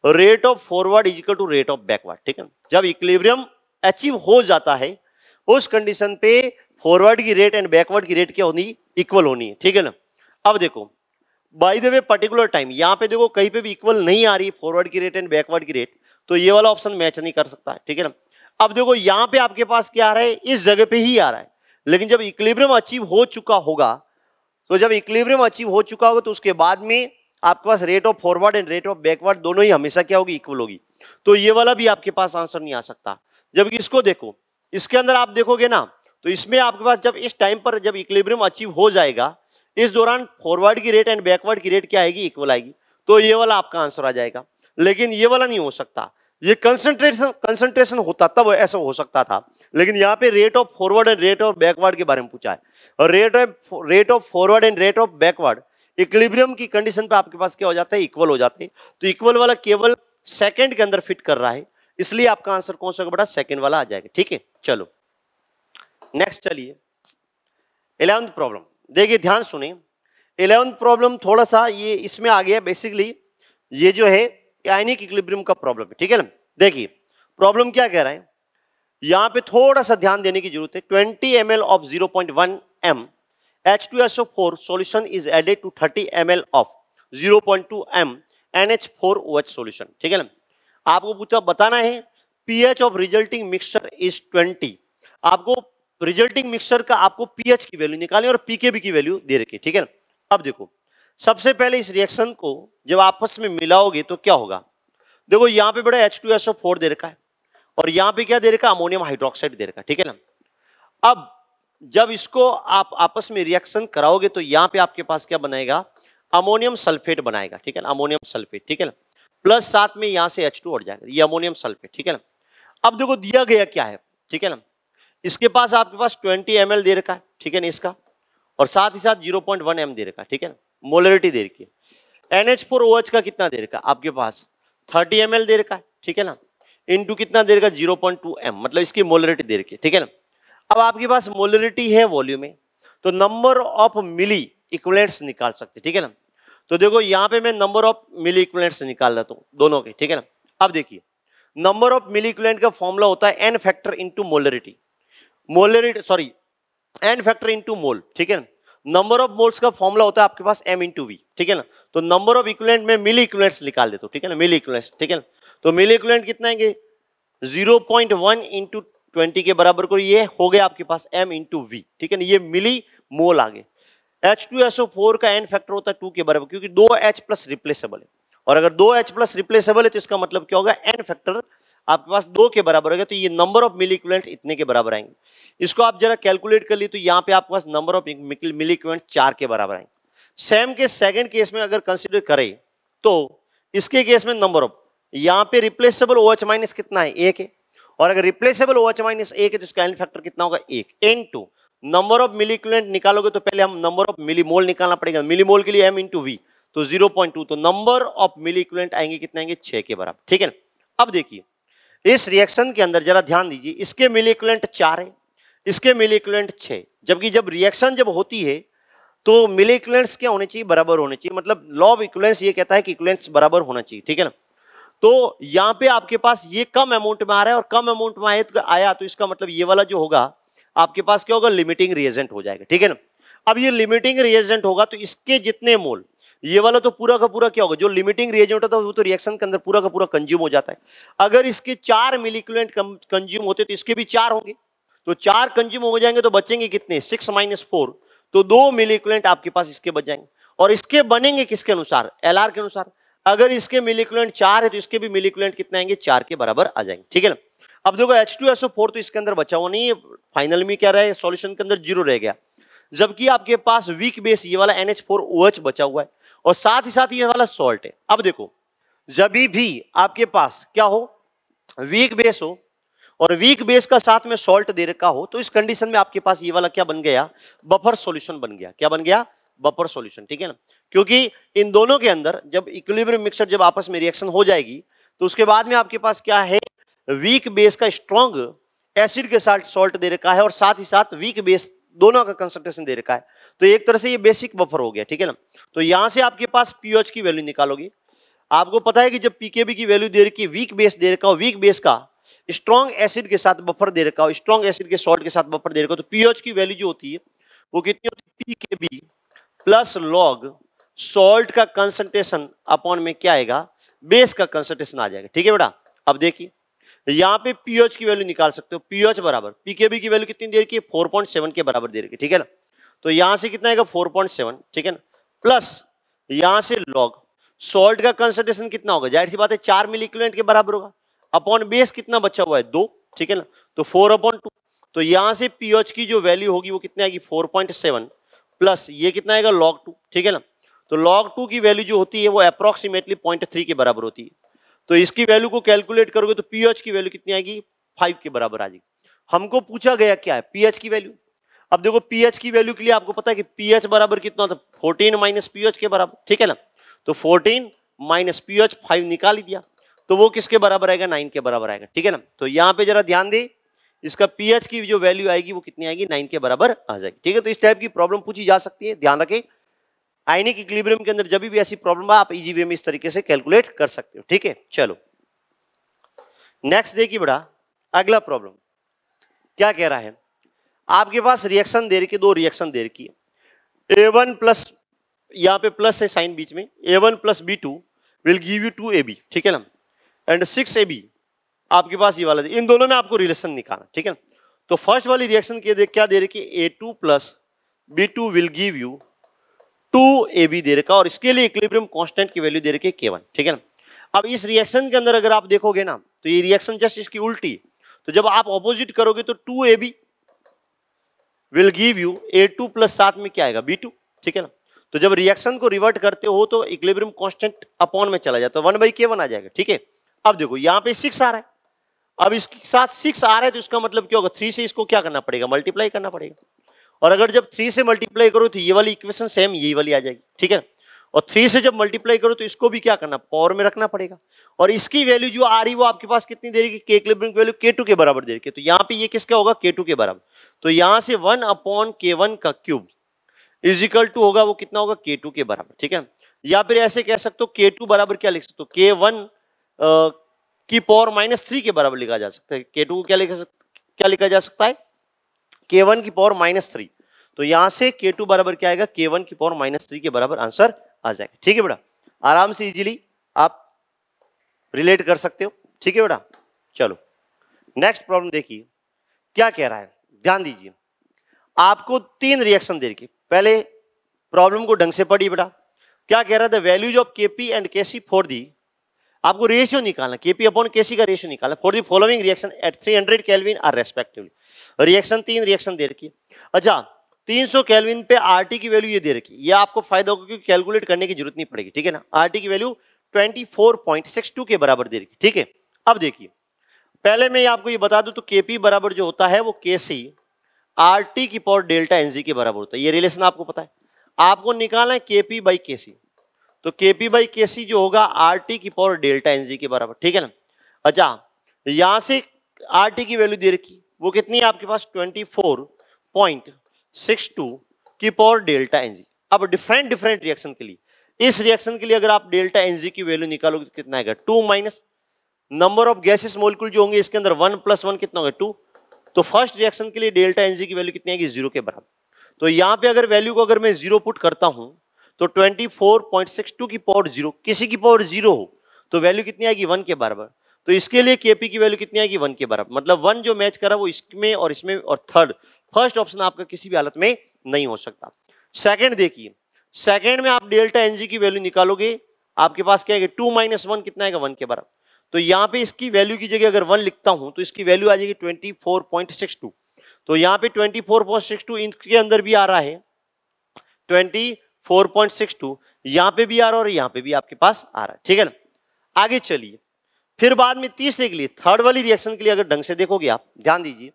rate of forward equal to rate of backward ठीक है जब इक्लिब्रियम अचीव हो जाता है उस कंडीशन पे फॉरवर्ड की रेट एंड बैकवर्ड की रेट क्या होनी इक्वल होनी है ठीक है ना अब देखो by the way particular time यहाँ पे देखो कहीं पे भी इक्वल नहीं आ रही फॉरवर्ड की रेट एंड बैकवर्ड की रेट तो ये वाला ऑप्शन मैच नहीं कर सकता है ठीक है ना अब देखो यहाँ पे आपके पास क्या आ रहा है इस जगह पे ही आ रहा है लेकिन जब इक्लिब्रियम अचीव हो चुका होगा तो जब इक्लिब्रियम अचीव हो चुका होगा तो उसके बाद में आपके पास rate of forward and rate of backward दोनों ही हमेशा क्या होगी इक्वल होगी तो ये वाला भी आपके पास आंसर नहीं आ सकता जबकि इसको देखो इसके अंदर आप देखोगे ना तो इसमें आपके पास जब इस टाइम पर जब इक्लिब्रियम अचीव हो जाएगा इस दौरान फॉरवर्ड की रेट एंड बैकवर्ड की रेट क्या आएगी इक्वल आएगी तो ये वाला आपका आंसर आ जाएगा लेकिन ये वाला नहीं हो सकता ये कंसंट्रेशन कंसंट्रेशन होता तब ऐसा हो सकता था लेकिन यहाँ पे rate of forward and rate of backward के बारे में पूछा है और rate of rate of forward and rate of backward equilibrium की कंडीशन पे आपके पास क्या हो जाता है इक्वल हो जाते हैं तो इक्वल वाला केवल सेकंड के अंदर फिट कर रहा है इसलिए आपका आंसर कौन सा बड़ा सेकेंड वाला आ जाएगा ठीक है चलो नेक्स्ट चलिए इलेवंथ प्रॉब्लम देखिए ध्यान सुने इलेवंथ प्रॉब्लम थोड़ा सा ये इसमें आ गया बेसिकली ये जो है आयनिक इक्लिब्रियम का प्रॉब्लम है ठीक है ना देखिए प्रॉब्लम क्या कह रहा है यहां पे थोड़ा सा ध्यान देने की जरूरत है twenty M of zero point M H two S O four solution is added to thirty M of 0.2 point two M N H four O H solution ठीक है ना आपको पूछा बताना है pH of resulting mixture is 20 आपको resulting mixture का आपको पीएच की वैल्यू निकालनी और पीकेबी की वैल्यू दे रखी ठीक है ना अब देखो सबसे पहले इस रिएक्शन को जब आपस में मिलाओगे तो क्या होगा देखो यहाँ पे बड़ा H two S O four दे रखा है और यहाँ पे क्या दे रखा अमोनियम हाइड्रोक्साइड दे रखा ठीक है ना अब जब इसको आप आपस में रिएक्शन कराओगे तो यहाँ पे आपके पास क्या बनाएगा अमोनियम सल्फेट बनाएगा ठीक है ना अमोनियम सल्फेट ठीक है ना प्लस साथ में यहाँ से एच टू जाएगा ये अमोनियम सल्फेट ठीक है ना अब देखो दिया गया क्या है ठीक है ना इसके पास आपके पास ट्वेंटी एम दे रखा है ठीक है ना इसका और साथ ही साथ जीरो पॉइंट वन एम दे रखा ठीक है ना मोलरिटी दे रखी है N H four O H का कितना दे रखा आपके पास थर्टी एम एल दे रखा है ठीक है ना इंटू कितना दे रखा जीरो पॉइंट टू एम मतलब इसकी मोलरिटी दे रखी है ठीक है ना अब आपके पास मोलरिटी है वॉल्यूम में तो नंबर ऑफ मिली इक्वलेंट्स निकाल सकते ठीक है ना तो देखो यहाँ पे मैं नंबर ऑफ मिली इक्वलेंट्स निकाल देता हूँ दोनों के ठीक है ना अब देखिए नंबर ऑफ मिली इक्वलेंट का फॉर्मूला होता है N factor into molarity molarity sorry N factor into mole ठीक है नंबर ऑफ मोल्स का फॉर्मूला होता है आपके पास एम इंटू वी ठीक है ना तो नंबर ऑफ इक्वलेंट में मिली इक्वलेंट्स निकाल देते हो ठीक है ना मिली इक्वलेंट्स ठीक है ना तो मिली इक्वलेंट कितना है zero point one into twenty के बराबर को ये हो गया आपके पास एम इंटू वी ठीक है ना ये मिली मोल आगे H two S O four का एन फैक्टर होता है टू के बराबर क्योंकि दो एच प्लस रिप्लेसेबल है और अगर दो एच प्लस रिप्लेसेबल है तो इसका मतलब क्या होगा एन फैक्टर आपके पास दो के बराबर हो गया तो ये नंबर ऑफ मिली इक्विवेलेंट इतने के बराबर आएंगे इसको आप जरा कैलकुलेट कर ली तो यहाँ पे आपके पास नंबर ऑफ मिली इक्विवेलेंट चार के बराबर आएंगे सेम के सेकेंड केस में अगर कंसिडर करें तो इसके केस में नंबर ऑफ यहाँ पे रिप्लेसेबल ओ माइनस कितना है एक है और अगर रिप्लेसेबल ओ माइनस एक है तो इसका एन फैक्टर कितना होगा एक N two number of milli equivalent निकालोगे तो पहले हम नंबर ऑफ मिली मोल निकालना पड़ेगा मिली मोल के लिए एम इन तो 0.2 तो नंबर ऑफ मिली इक्विवेलेंट आएंगे कितने आएंगे छह के बराबर ठीक है ना अब देखिए इस रिएक्शन के अंदर जरा ध्यान दीजिए इसके मिलीकुलेंट चार है इसके मिलीकुलेंट छः जबकि जब रिएक्शन जब होती है तो मिलीकुलेंट्स क्या होने चाहिए बराबर होने चाहिए मतलब लॉ ऑफ इक्वलेंस ये कहता है कि इक्वलेंट्स बराबर होना चाहिए ठीक है ना तो यहाँ पे आपके पास ये कम अमाउंट में आ रहा है और कम अमाउंट में आए तो आया तो इसका मतलब ये वाला जो होगा आपके पास क्या होगा लिमिटिंग रिएजेंट हो जाएगा ठीक है ना अब ये लिमिटिंग रिएजेंट होगा तो इसके जितने मोल ये वाला तो पूरा का पूरा क्या होगा जो लिमिटिंग रिएजेंट होता है वो तो रिएक्शन के अंदर पूरा का पूरा कंज्यूम हो जाता है अगर इसके चार मिलीक्यूलेंट कंज्यूम होते तो इसके भी चार होंगे तो चार कंज्यूम हो जाएंगे तो बचेंगे कितने सिक्स माइनस फोर तो दो मिलीक्यूलेंट आपके पास इसके बच जाएंगे और इसके बनेंगे किसके अनुसार एल के अनुसार अगर इसके मिलीक्यूलेंट चार है तो इसके भी मिलीक्यूलेंट कितने आएंगे चार के बराबर आ जाएंगे ठीक है ना अब देखो फोर तो इसके अंदर बचा हुआ नहीं फाइनल में क्या रहे सोल्यूशन के अंदर जीरो रह गया जबकि आपके पास वीक बेस ये वाला एच बचा हुआ है और साथ ही साथ ये वाला सॉल्ट है अब देखो जब भी आपके पास क्या हो वीक बेस हो और वीक बेस का साथ में सॉल्ट दे रखा हो तो इस कंडीशन में आपके पास ये वाला क्या बन गया बफर सॉल्यूशन बन गया क्या बन गया बफर सॉल्यूशन ठीक है ना क्योंकि इन दोनों के अंदर जब इक्विलिब्रियम मिक्सर जब आपस में रिएक्शन हो जाएगी तो उसके बाद में आपके पास क्या है वीक बेस का स्ट्रॉन्ग एसिड के साथ सॉल्ट दे रखा है और साथ ही साथ वीक बेस दोनों का कंसंट्रेशन दे रखा है तो एक तरह से ये बेसिक बफर हो गया ठीक है ना तो यहां से आपके पास पीओएच की वैल्यू निकालोगे आपको पता है कि जब पीकेबी की वैल्यू दे रखी वीक बेस दे रखा हो वीक बेस का स्ट्रॉन्ग एसिड के साथ बफर दे रखा हो स्ट्रॉन्ग एसिड के सॉल्ट के साथ बफर दे रखा हो तो पीएच की वैल्यू जो होती है वो कितनी होती है पीकेबी प्लस लॉग सॉल्ट का कंसंट्रेशन अपॉन में क्या आएगा बेस का कंसंट्रेशन आ जाएगा ठीक है बेटा अब देखिए यहाँ पे पीएच की वैल्यू निकाल सकते हो पीएच बराबर पीकेबी की वैल्यू कितनी दे रखी है फोर पॉइंट सेवन के बराबर दे रखी ठीक है ना तो यहाँ से कितना आएगा फोर पॉइंट सेवन ठीक है ना प्लस यहाँ से लॉग सॉल्ट का कंसनट्रेशन कितना होगा जाहिर सी बात है चार मिली के बराबर होगा अपॉन बेस कितना बचा हुआ है दो ठीक है ना तो फोर अपॉन टू तो यहाँ से पीएच की जो वैल्यू होगी वो कितनी आएगी फोर पॉइंट सेवन प्लस ये कितना आएगा लॉग टू ठीक है ना तो लॉग टू की वैल्यू जो होती है वो अप्रोक्सीमेटली पॉइंट थ्री के बराबर होती है तो इसकी वैल्यू को कैलकुलेट करोगे तो पीएच की वैल्यू कितनी आएगी फाइव के बराबर आ जाएगी हमको पूछा गया क्या है पीएच की वैल्यू अब देखो पीएच की वैल्यू के लिए आपको पता है कि पीएच बराबर कितना फोर्टीन माइनस पीएच के बराबर ठीक है ना तो फोर्टीन माइनस पीएच फाइव निकाल ही दिया तो वो किसके बराबर आएगा नाइन के बराबर आएगा ठीक है ना तो यहाँ पे जरा ध्यान दे इसका पीएच की जो वैल्यू आएगी वो कितनी आएगी नाइन के बराबर आ जाएगी ठीक है तो इस टाइप की प्रॉब्लम पूछी जा सकती है ध्यान रखें आइनिक इक्लिब्रियम के अंदर जब भी ऐसी प्रॉब्लम आप इजी वे में इस तरीके से कैलकुलेट कर सकते हो ठीक है चलो नेक्स्ट देखिए बड़ा अगला प्रॉब्लम क्या कह रहा है आपके पास रिएक्शन दे रखी दो रिएक्शन दे रखी है ए वन प्लस यहाँ पे प्लस है साइन बीच में A one plus B two will give you two A B ठीक है ना एंड सिक्स ए बी आपके पास ये वाला इन दोनों में आपको रिलेशन निकालना ठीक है ना तो फर्स्ट वाली रिएक्शन क्या दे रखी है A two plus B two will give you two A B दे रखा और इसके लिए इक्विलिब्रियम कांस्टेंट की वैल्यू दे रखी है के वन ठीक है ना अब इस रिएक्शन के अंदर अगर आप देखोगे ना तो ये रिएक्शन जस्ट इसकी उल्टी तो जब आप ऑपोजिट करोगे तो two A B will give you A two plus सात में क्या आएगा बी टू ठीक है ना तो जब रिएक्शन को रिवर्ट करते हो तो इक्लेब्रियम कांस्टेंट अपॉन में चला जाता है वन बाई के वन आ जाएगा ठीक है अब देखो यहाँ पे सिक्स आ रहा है अब इसके साथ सिक्स आ रहा है तो इसका मतलब क्या होगा थ्री से इसको क्या करना पड़ेगा मल्टीप्लाई करना पड़ेगा और अगर जब थ्री से मल्टीप्लाई करो तो ये वाली इक्वेशन सेम ये वाली आ जाएगी ठीक है और थ्री से जब मल्टीप्लाई करो तो इसको भी क्या करना पावर में रखना पड़ेगा और इसकी वैल्यू जो आ रही वो आपके पास कितनी दे रही के वैल्यू के टू के बराबर दे रही है तो यहाँ पे ये किसका होगा के टू के बराबर तो यहाँ से वन अपॉन के वन का क्यूब इजिकल टू होगा वो कितना होगा के टू के बराबर ठीक है या फिर ऐसे कह सकते हो के टू बराबर क्या लिख सकते हो के वन की पावर माइनस थ्री के बराबर लिखा जा सकता है के टू को क्या लिखा सकता क्या लिखा जा सकता है के वन की पावर माइनस थ्री तो यहां से के टू बराबर क्या आएगा के वन की पावर माइनस थ्री के बराबर आंसर आ जाएगा ठीक है बेटा आराम से इजीली आप रिलेट कर सकते हो ठीक है बेटा चलो नेक्स्ट प्रॉब्लम देखिए क्या कह रहा है ध्यान दीजिए आपको तीन रिएक्शन दे रखी पहले प्रॉब्लम को ढंग से पढ़िए बेटा क्या कह रहा है values of K P and K C for the आपको रेशियो निकालना के पी अपॉन केसी का रेशियो निकालना for the following reaction at 300 hundred kelvin are respectively reaction तीन रिएक्शन दे रखी अच्छा 300 सौ कैलविन पे आरटी की वैल्यू ये दे रखी ये आपको फायदा होगा क्योंकि कैलकुलेट करने की जरूरत नहीं पड़ेगी ठीक है ना आरटी की वैल्यू 24.62 के बराबर दे रखी ठीक है अब देखिए पहले मैं ये आपको ये बता दूँ तो केपी बराबर जो होता है वो के सी आर टी की पावर डेल्टा एनजी के बराबर होता है ये रिलेशन आपको पता है आपको निकालना है के पी बाई के सी तो के पी बाई के सी जो होगा आर टी की पावर डेल्टा एन जी के बराबर ठीक है ना अच्छा यहां से आर टी की वैल्यू दे रखी वो कितनी है आपके पास twenty four point six two की पावर डेल्टा एन जी अब डिफरेंट डिफरेंट रिएक्शन के लिए इस रिएक्शन के लिए अगर आप डेल्टा एन जी की वैल्यू निकालोगे तो कितना आएगा two minus number of gases molecule जो होंगे इसके अंदर वन प्लस वन कितना होगा टू तो फर्स्ट रिएक्शन के लिए डेल्टा एनजी की वैल्यू कितनी आएगी जीरो के बराबर तो यहां पे अगर वैल्यू को अगर मैं जीरो पुट करता हूँ तो 24.62 की पावर जीरो किसी की पावर जीरो हो तो वैल्यू कितनी आएगी वन के बराबर तो इसके लिए के की वैल्यू कितनी आएगी वन के बराबर मतलब वन जो मैच करा वो इसमें और इसमें और थर्ड फर्स्ट ऑप्शन आपका किसी भी हालत में नहीं हो सकता सेकेंड देखिए सेकेंड में आप डेल्टा एन की वैल्यू निकालोगे आपके पास क्या है टू माइनस वन कितना आएगा वन के बराबर तो यहाँ पे इसकी वैल्यू की जगह अगर वन लिखता हूं तो इसकी वैल्यू आ जाएगी twenty four point six two तो यहाँ पे twenty four point six two inch के अंदर भी आ रहा है ट्वेंटी 4.62 यहां पे भी आ रहा है और यहां पे भी आपके पास आ रहा है ठीक है ना आगे चलिए फिर बाद में तीसरे के लिए थर्ड वाली रिएक्शन के लिए अगर ढंग से देखोगे आप ध्यान दीजिए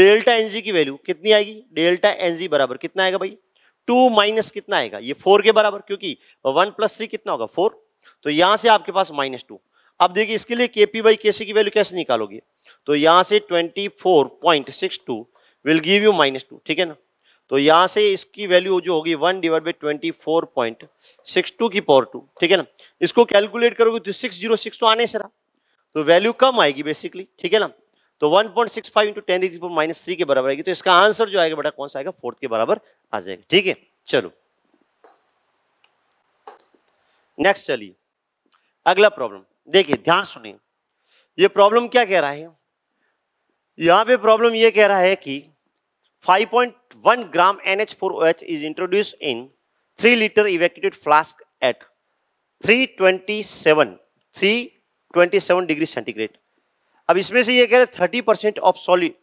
डेल्टा एनजी की वैल्यू कितनी आएगी डेल्टा एनजी बराबर कितना आएगा भाई टू माइनस कितना आएगा ये फोर के बराबर क्योंकि वन प्लस थ्री कितना होगा फोर तो यहां से आपके पास माइनस टू अब देखिए इसके लिए के पी बाई के सी की वैल्यू कैसे निकालोगे तो यहां से twenty four point six two will give you minus two ठीक है ना तो यहाँ से इसकी वैल्यू जो होगी one divide by twenty four point six two की पावर टू ठीक है ना इसको कैलकुलेट करोगे तो सिक्स जीरो सिक्स तो आने से रहा तो वैल्यू कम आएगी बेसिकली ठीक है ना तो one point six five into ten x minus three के बराबर आएगी तो इसका आंसर जो आएगा बेटा कौन सा आएगा फोर्थ के बराबर आ जाएगा ठीक है चलो नेक्स्ट चलिए अगला प्रॉब्लम देखिए ध्यान सुनिए ये प्रॉब्लम क्या कह रहा है यहाँ पे प्रॉब्लम ये कह रहा है कि 5.1 gram NH4OH is introduced in 3 liter evacuated flask at 327 327 degree centigrade अब इसमें से ये कह रहे thirty percent of solid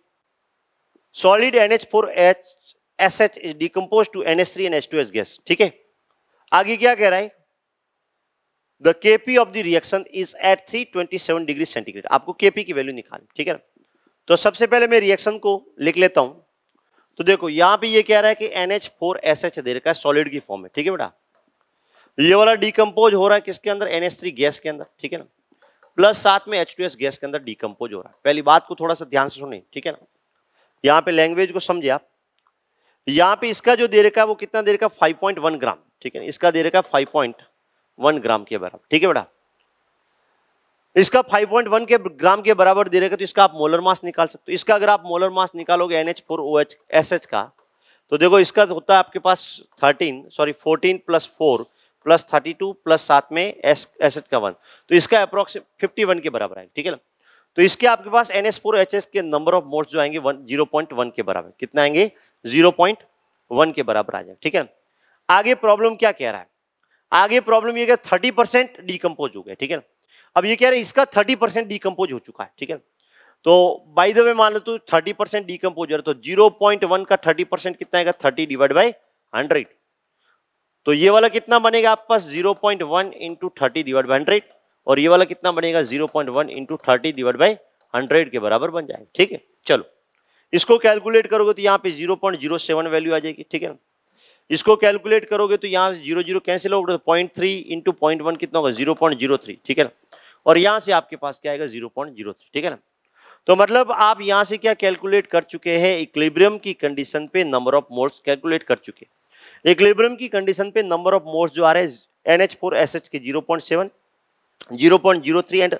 solid N H four H S H is decompose to N H three N H two H gas ठीक है आगे क्या कह रहा है the KP of the reaction is at 327 degree centigrade आपको KP की value निकाल ठीक है ना तो सबसे पहले मैं रिएक्शन को लिख लेता हूं तो देखो यहां पे ये कह रहा है कि N H four S H दे रखा है सॉलिड की फॉर्म में ठीक है बेटा ये वाला डीकम्पोज हो रहा है किसके अंदर एन थ्री गैस के अंदर ठीक है ना प्लस साथ में एच टू एस गैस के अंदर डिकम्पोज हो रहा है पहली बात को थोड़ा सा ध्यान से सुनिए ठीक है ना यहाँ पे लैंग्वेज को समझे आप यहाँ पे इसका जो दे रखा है वो कितना दे रखा है वन ग्राम ठीक है ना इसका दे रखा है वन ग्राम के बराबर ठीक है बेटा इसका 5.1 के ग्राम के बराबर दे रहेगा तो इसका आप मोलर मास निकाल सकते हो इसका अगर आप मोलर मास निकालोगे N H four O H S H का तो देखो इसका होता है आपके पास 13 sorry 14 plus four plus thirty two plus सात में एस एस एच का वन तो इसका अप्रोक्स फिफ्टी वन के बराबर आएगा ठीक है ना तो इसके आपके पास N S four H S के नंबर ऑफ मोड्स जो आएंगे वन जीरो पॉइंट वन के बराबर कितना आएंगे जीरो पॉइंट वन के बराबर आ जाएगा ठीक है आगे प्रॉब्लम क्या कह रहा है आगे प्रॉब्लम ये थर्टी परसेंट डिकम्पोज हो गया ठीक है ना अब ये कह रहे हैं इसका थर्टी परसेंट डीकम्पोज हो चुका है ठीक है तो बाई द वे मान लो तो थर्टी परसेंट डीकम्पोज हो रहा तो जीरो पॉइंट वन का थर्टी परसेंट कितना आएगा थर्टी डिवाइड बाई हंड्रेड तो ये वाला कितना बनेगा आपके पास zero point one into thirty divide by hundred और ये वाला कितना बनेगा zero point one into thirty divide by hundred के बराबर बन जाएगा ठीक है चलो इसको कैलकुलेट करोगे तो यहाँ पे zero point zero seven value आ जाएगी ठीक है ना इसको कैलकुलेट करोगे तो यहाँ जीरो जीरो कैंसिल होगा point three into point one कितना होगा जीरो पॉइंट जीरो थ्री ठीक है ना और यहाँ से आपके पास क्या आएगा जीरो पॉइंट जीरो थ्री ठीक है ना तो मतलब आप यहाँ से क्या कैलकुलेट कर चुके हैं इक्लिब्रियम की कंडीशन पे नंबर ऑफ मोड्स कैलकुलेट कर चुके हैं इक्लिब्रियम की कंडीशन पे नंबर ऑफ मोड्स जो आ रहे हैं एन फोर एस के zero point seven zero point zero three and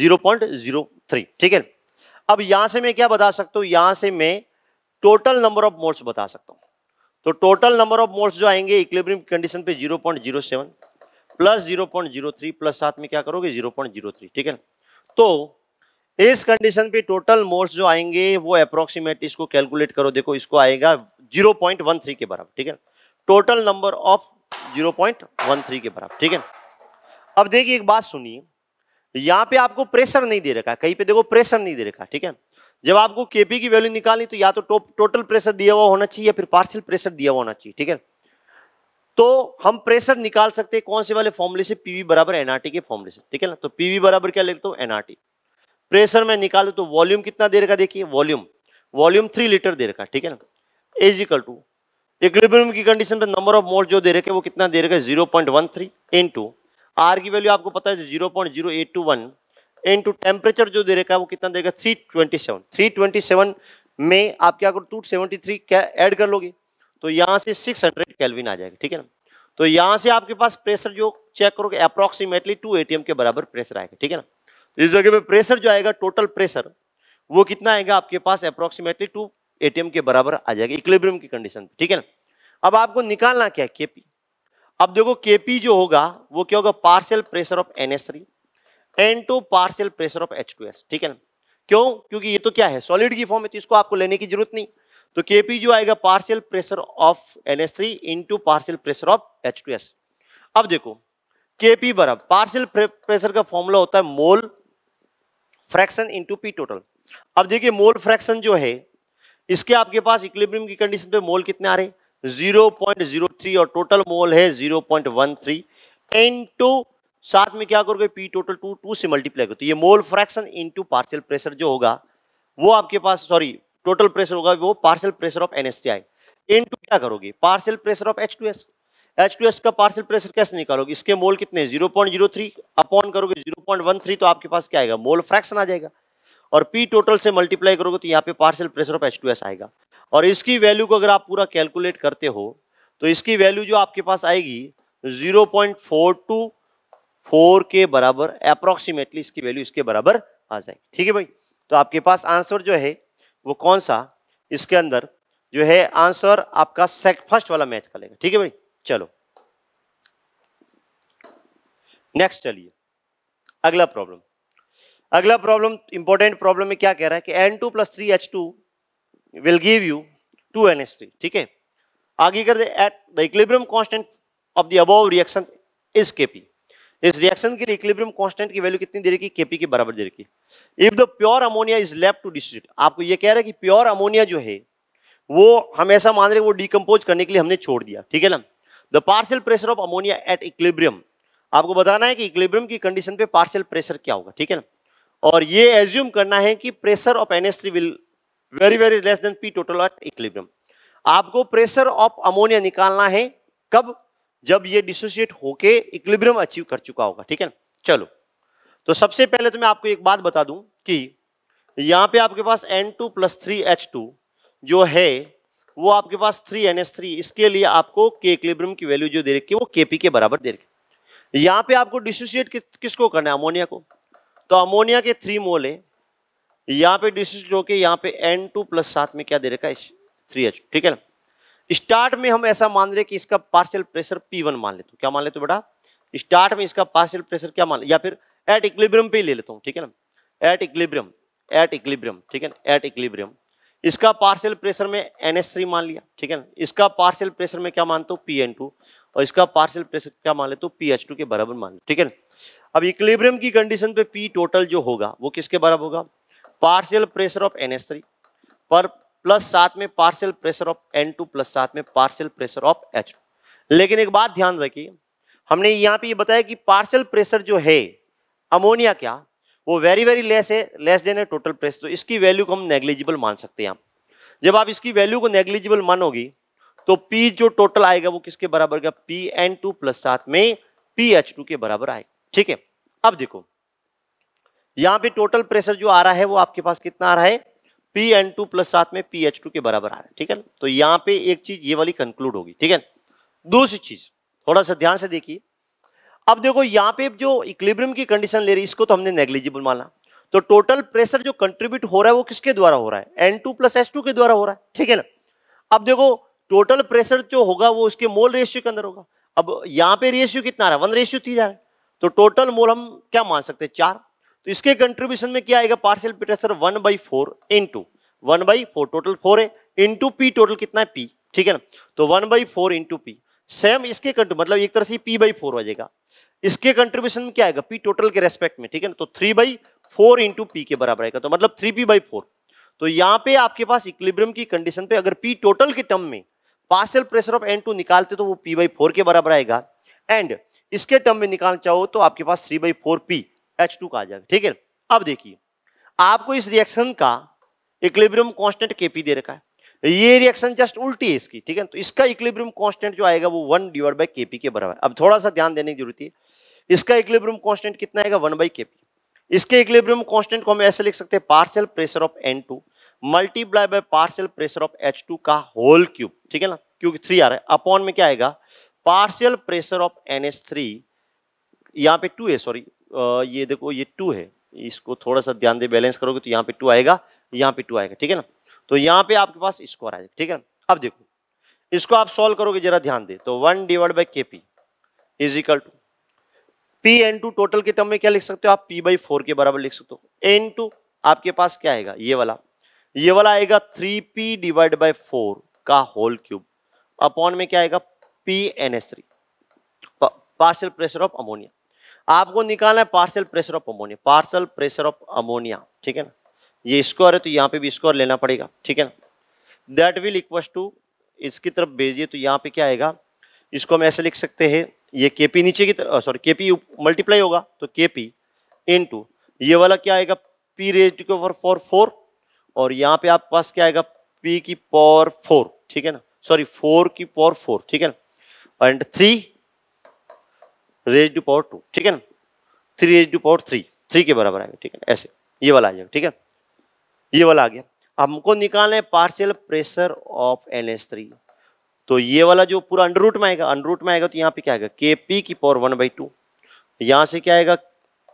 zero point zero three ठीक है अब यहाँ से मैं क्या बता सकता हूँ यहाँ से मैं टोटल नंबर ऑफ मोड्स बता सकता हूँ तो टोटल नंबर ऑफ मोड्स जो आएंगे इक्लिब्रियम कंडीशन पे zero point zero seven plus zero point zero three plus साथ में क्या करोगे जीरो पॉइंट जीरो थ्री ठीक है तो इस कंडीशन पे टोटल मोल्स जो आएंगे वो अप्रोक्सीमेट इसको कैलकुलेट करो देखो इसको आएगा जीरो पॉइंट वन थ्री के बराबर ठीक है total number of zero point one three के बराबर ठीक है अब देखिए एक बात सुनिए यहाँ पे आपको प्रेशर नहीं दे रखा कहीं पे देखो प्रेशर नहीं दे रखा ठीक है जब आपको केपी की वैल्यू निकालनी तो या तो टोटल प्रेशर दिया हुआ होना चाहिए या फिर पार्शियल प्रेशर दिया हुआ होना चाहिए ठीक है तो हम प्रेशर निकाल सकते हैं कौन से वाले फॉर्मूले से पीवी बराबर एनआरटी के फॉर्मूले से ठीक है ना तो पीवी बराबर क्या लिखता हूँ एनआरटी प्रेशर में निकाल तो वॉल्यूम कितना देर का देखिए वॉल्यूम वॉल्यूम थ्री लीटर देर का ठीक है ना एज इक्वल टू इक्विलिब्रियम की कंडीशन में नंबर ऑफ मोल जो दे रखे वो कितना दे रखे है zero point one three into R की वैल्यू आपको पता है zero point zero eight two one इन टू टेम्परेचर जो दे रखा है वो कितना देगा three twenty seven three twenty seven में आप क्या करो टू सेवेंटी थ्री क्या ऐड कर लोगे तो यहाँ से 600 हंड्रेड आ जाएगा ठीक है ना तो यहाँ से आपके पास प्रेशर जो चेक करोगे अप्रोक्सीमेटली टू ए के बराबर प्रेशर आएगा ठीक है ना तो इस जगह पे प्रेशर जो आएगा टोटल प्रेशर वो कितना आएगा आपके पास अप्रोक्सीमेटली टू ए के बराबर आ जाएगा इक्लेब्रियम की कंडीशन ठीक है ना अब आपको निकालना क्या है केपी अब देखो केपी जो होगा वो क्या होगा partial pressure of N S three N two partial pressure of H two S ठीक है ना क्यों क्योंकि ये तो क्या है सॉलिड की फॉर्म है तो इसको आपको लेने की जरूरत नहीं तो के जो आएगा partial pressure of N S three into partial pressure of H two S अब देखो के पी बराबर पार्शियल प्रेशर का फॉर्मूला होता है mole fraction into P total अब देखिए मोल फ्रैक्शन जो है इसके आपके पास इक्विलिब्रियम की कंडीशन पे मोल कितने आ रहे जीरो पॉइंट जीरो थ्री और टोटल मोल है zero point one three into साथ में क्या करोगे पी टोटल टू टू से मल्टीप्लाई करो तो ये mole fraction into partial pressure जो होगा वो आपके पास सॉरी टोटल प्रेशर होगा वो partial pressure of NSTI N two क्या करोगे partial pressure of H two S H two S का पार्सल प्रेशर कैसे निकालोगे इसके मोल कितने zero point zero three upon करोगे जीरो पॉइंट वन थ्री तो आपके पास क्या आएगा मोल फ्रैक्शन आ जाएगा और पी टोटल से मल्टीप्लाई करोगे तो यहाँ पे partial pressure of H two S आएगा और इसकी वैल्यू को अगर आप पूरा कैलकुलेट करते हो तो इसकी वैल्यू जो आपके पास आएगी zero point four two four के बराबर अप्रोक्सीमेटली इसकी वैल्यू इसके बराबर आ जाएगी ठीक है भाई तो आपके पास आंसर जो है वो कौन सा इसके अंदर जो है आंसर आपका सेक फर्स्ट वाला मैच का लेगा ठीक है भाई चलो नेक्स्ट चलिए अगला प्रॉब्लम अगला प्रॉब्लम इंपॉर्टेंट प्रॉब्लम में क्या कह रहा है कि N two plus three H two will give you two N H three ठीक है आगे कर दे at the equilibrium constant of the above reaction is K P इस रिएक्शन के लिए इक्विलिब्रियम कांस्टेंट की वैल्यू कितनी दे रखी केपी के बराबर दे रखी if the pure ammonia is left to dissociate आपको ये कह रहा है कि प्योर अमोनिया जो है वो हम ऐसा मान रहे वो डिकम्पोज करने के लिए हमने छोड़ दिया ठीक है ना the partial pressure of ammonia at equilibrium आपको बताना है कि इक्विलिब्रियम की कंडीशन पे पार्सल प्रेशर क्या होगा ठीक है ना और ये एज्यूम करना है कि pressure of NS three will very very less than P total at equilibrium आपको प्रेशर ऑफ अमोनिया निकालना है कब जब ये डिसोशिएट होके इक्लिब्रियम अचीव कर चुका होगा ठीक है ना चलो तो सबसे पहले तो मैं आपको एक बात बता दूं कि यहाँ पे आपके पास N two plus three H two जो है वो आपके पास थ्री एन एस थ्री इसके लिए आपको के इक्लिब्रियम की वैल्यू जो दे रखी है वो के पी के बराबर दे रखी है यहाँ पे आपको डिसोशिएट किस, किसको करना है अमोनिया को तो अमोनिया के थ्री मोल है यहाँ पे डिसोशिएट होके यहाँ पे एन टू प्लस सात में क्या दे रखा है थ्री एच ठीक है ना स्टार्ट में हम ऐसा मान रहे कि इसका पार्शियल प्रेशर P1 मान लेते हो क्या मान लेते हो बेटा स्टार्ट में इसका पार्शियल प्रेशर क्या मान या फिर एट इक्लिब्रियम पे ले लेता हूँ ठीक है ना एट इक्लिब्रियम एट इक्लिब्रियम ठीक है ना एट इक्लिब्रियम इसका पार्शियल प्रेशर में एन मान लिया ठीक है ना इसका पार्शियल प्रेशर में क्या मानता हो पी और इसका पार्शियल प्रेशर क्या मान लेते हो पी के बराबर मान लो ठीक है अब इक्लेब्रियम की कंडीशन पे पी टोटल जो होगा वो किसके बराबर होगा पार्शियल प्रेशर ऑफ एन पर प्लस साथ में partial pressure of N two plus साथ में partial pressure of H two लेकिन एक बात ध्यान रखिए हमने यहाँ पे ये बताया कि पार्शियल प्रेशर जो है अमोनिया क्या वो वेरी वेरी लेस है लेस देन है टोटल प्रेशर तो इसकी वैल्यू को हम नेग्लिजिबल मान सकते हैं आप जब आप इसकी वैल्यू को नेग्लिजिबल मानोगी तो पी जो टोटल आएगा वो किसके बराबर का पी एन टू प्लस साथ में पी एच टू के बराबर आएगा ठीक है अब देखो यहाँ पे टोटल प्रेशर जो आ रहा है वो आपके पास कितना आ रहा है पी एन टू प्लस साथ में पी एच टू के बराबर आ रहा है ठीक है तो यहाँ पे एक चीज ये वाली कंक्लूड होगी ठीक है दूसरी चीज थोड़ा सा ध्यान से देखिए अब देखो यहाँ पे जो इक्लिब्रियम की कंडीशन ले रही है इसको तो हमने नेग्लिजिबल माना तो टोटल प्रेशर जो कंट्रीब्यूट हो रहा है वो किसके द्वारा हो रहा है N two plus S two के द्वारा हो रहा है ठीक है ना अब देखो टोटल प्रेशर जो होगा वो उसके मोल रेशियो के अंदर होगा अब यहाँ पे रेशियो कितना आ रहा है वन रेशियो तीन आ रहा है तो टोटल मोल हम क्या मान सकते हैं चार तो इसके कंट्रीब्यूशन में क्या आएगा partial pressure one by four into one by four total four है इंटू पी टोटल कितना है पी ठीक है ना तो one by four into P same इसके मतलब एक तरह से पी बाई फोर हो जाएगा इसके कंट्रीब्यूशन में क्या आएगा पी टोटल के रेस्पेक्ट में ठीक है ना तो three by four into P के बराबर आएगा तो मतलब थ्री पी बाई फोर तो यहाँ पे आपके पास इक्लिब्रियम की कंडीशन पे अगर पी टोटल के टर्म में partial pressure of N two निकालते तो वो पी बाई फोर के बराबर आएगा एंड इसके टर्म में निकालना चाहो तो आपके पास three by four P H two का आ जाएगा ठीक है अब देखिए आपको इस रिएक्शन का इक्लिब्रियम कांस्टेंट केपी दे रखा है ये रिएक्शन जस्ट उल्टी है इसकी ठीक है तो इसका इक्लिब्रियम कांस्टेंट जो आएगा वो वन डिवाइड बाई केपी के बराबर अब थोड़ा सा ध्यान देने की जरूरत है इसका इक्लिब्रियम कांस्टेंट कितना आएगा वन बाई केपी इसके इक्लिब्रियम कांस्टेंट को हम ऐसे लिख सकते हैं partial pressure of N two multiply by partial pressure of H two का होल क्यूब ठीक है ना क्योंकि थ्री आ रहा है अपॉन में क्या आएगा partial pressure of N S three यहाँ पे टू है सॉरी ये देखो ये टू है इसको थोड़ा सा ध्यान दे बैलेंस करोगे तो यहाँ पे टू आएगा यहाँ पे टू आएगा ठीक है ना तो यहाँ पे आपके पास स्क्वायर आएगा ठीक है ना अब देखो इसको आप सॉल्व करोगे जरा ध्यान दे तो one divide by K P is equal to P N two total के टर्म में क्या लिख सकते हो आप पी बाई फोर के बराबर लिख सकते हो एन टू आपके पास क्या आएगा ये वाला ये वाला आएगा three P divide by four का होल क्यूब अपॉन में क्या आएगा P N S three partial pressure of ammonia आपको निकालना है partial pressure of ammonia partial pressure of ammonia ठीक है ना ये स्क्वायर है तो यहाँ पे भी स्क्वायर लेना पड़ेगा ठीक है ना दैट विल इक्व टू इसकी तरफ भेजिए तो यहाँ पे क्या आएगा इसको हम ऐसे लिख सकते हैं ये के पी नीचे की तरफ सॉरी के पी मल्टीप्लाई होगा तो के पी इन टू ये वाला क्या आएगा पी रेज के ओवर फोर फोर और यहाँ पे आपके पास क्या आएगा पी की पावर फोर ठीक है ना सॉरी फोर की पावर फोर ठीक है ना and three raise to power two ठीक है ना three raise to power three three के बराबर आएगा ठीक है ऐसे ये वाला आ जाएगा ठीक है ये वाला आ गया हमको निकालना है partial pressure of N S three तो ये वाला जो पूरा अंडर रूट में आएगा अंडर रूट में आएगा तो यहाँ पे क्या आएगा के पी की पावर वन बाई टू यहाँ से क्या आएगा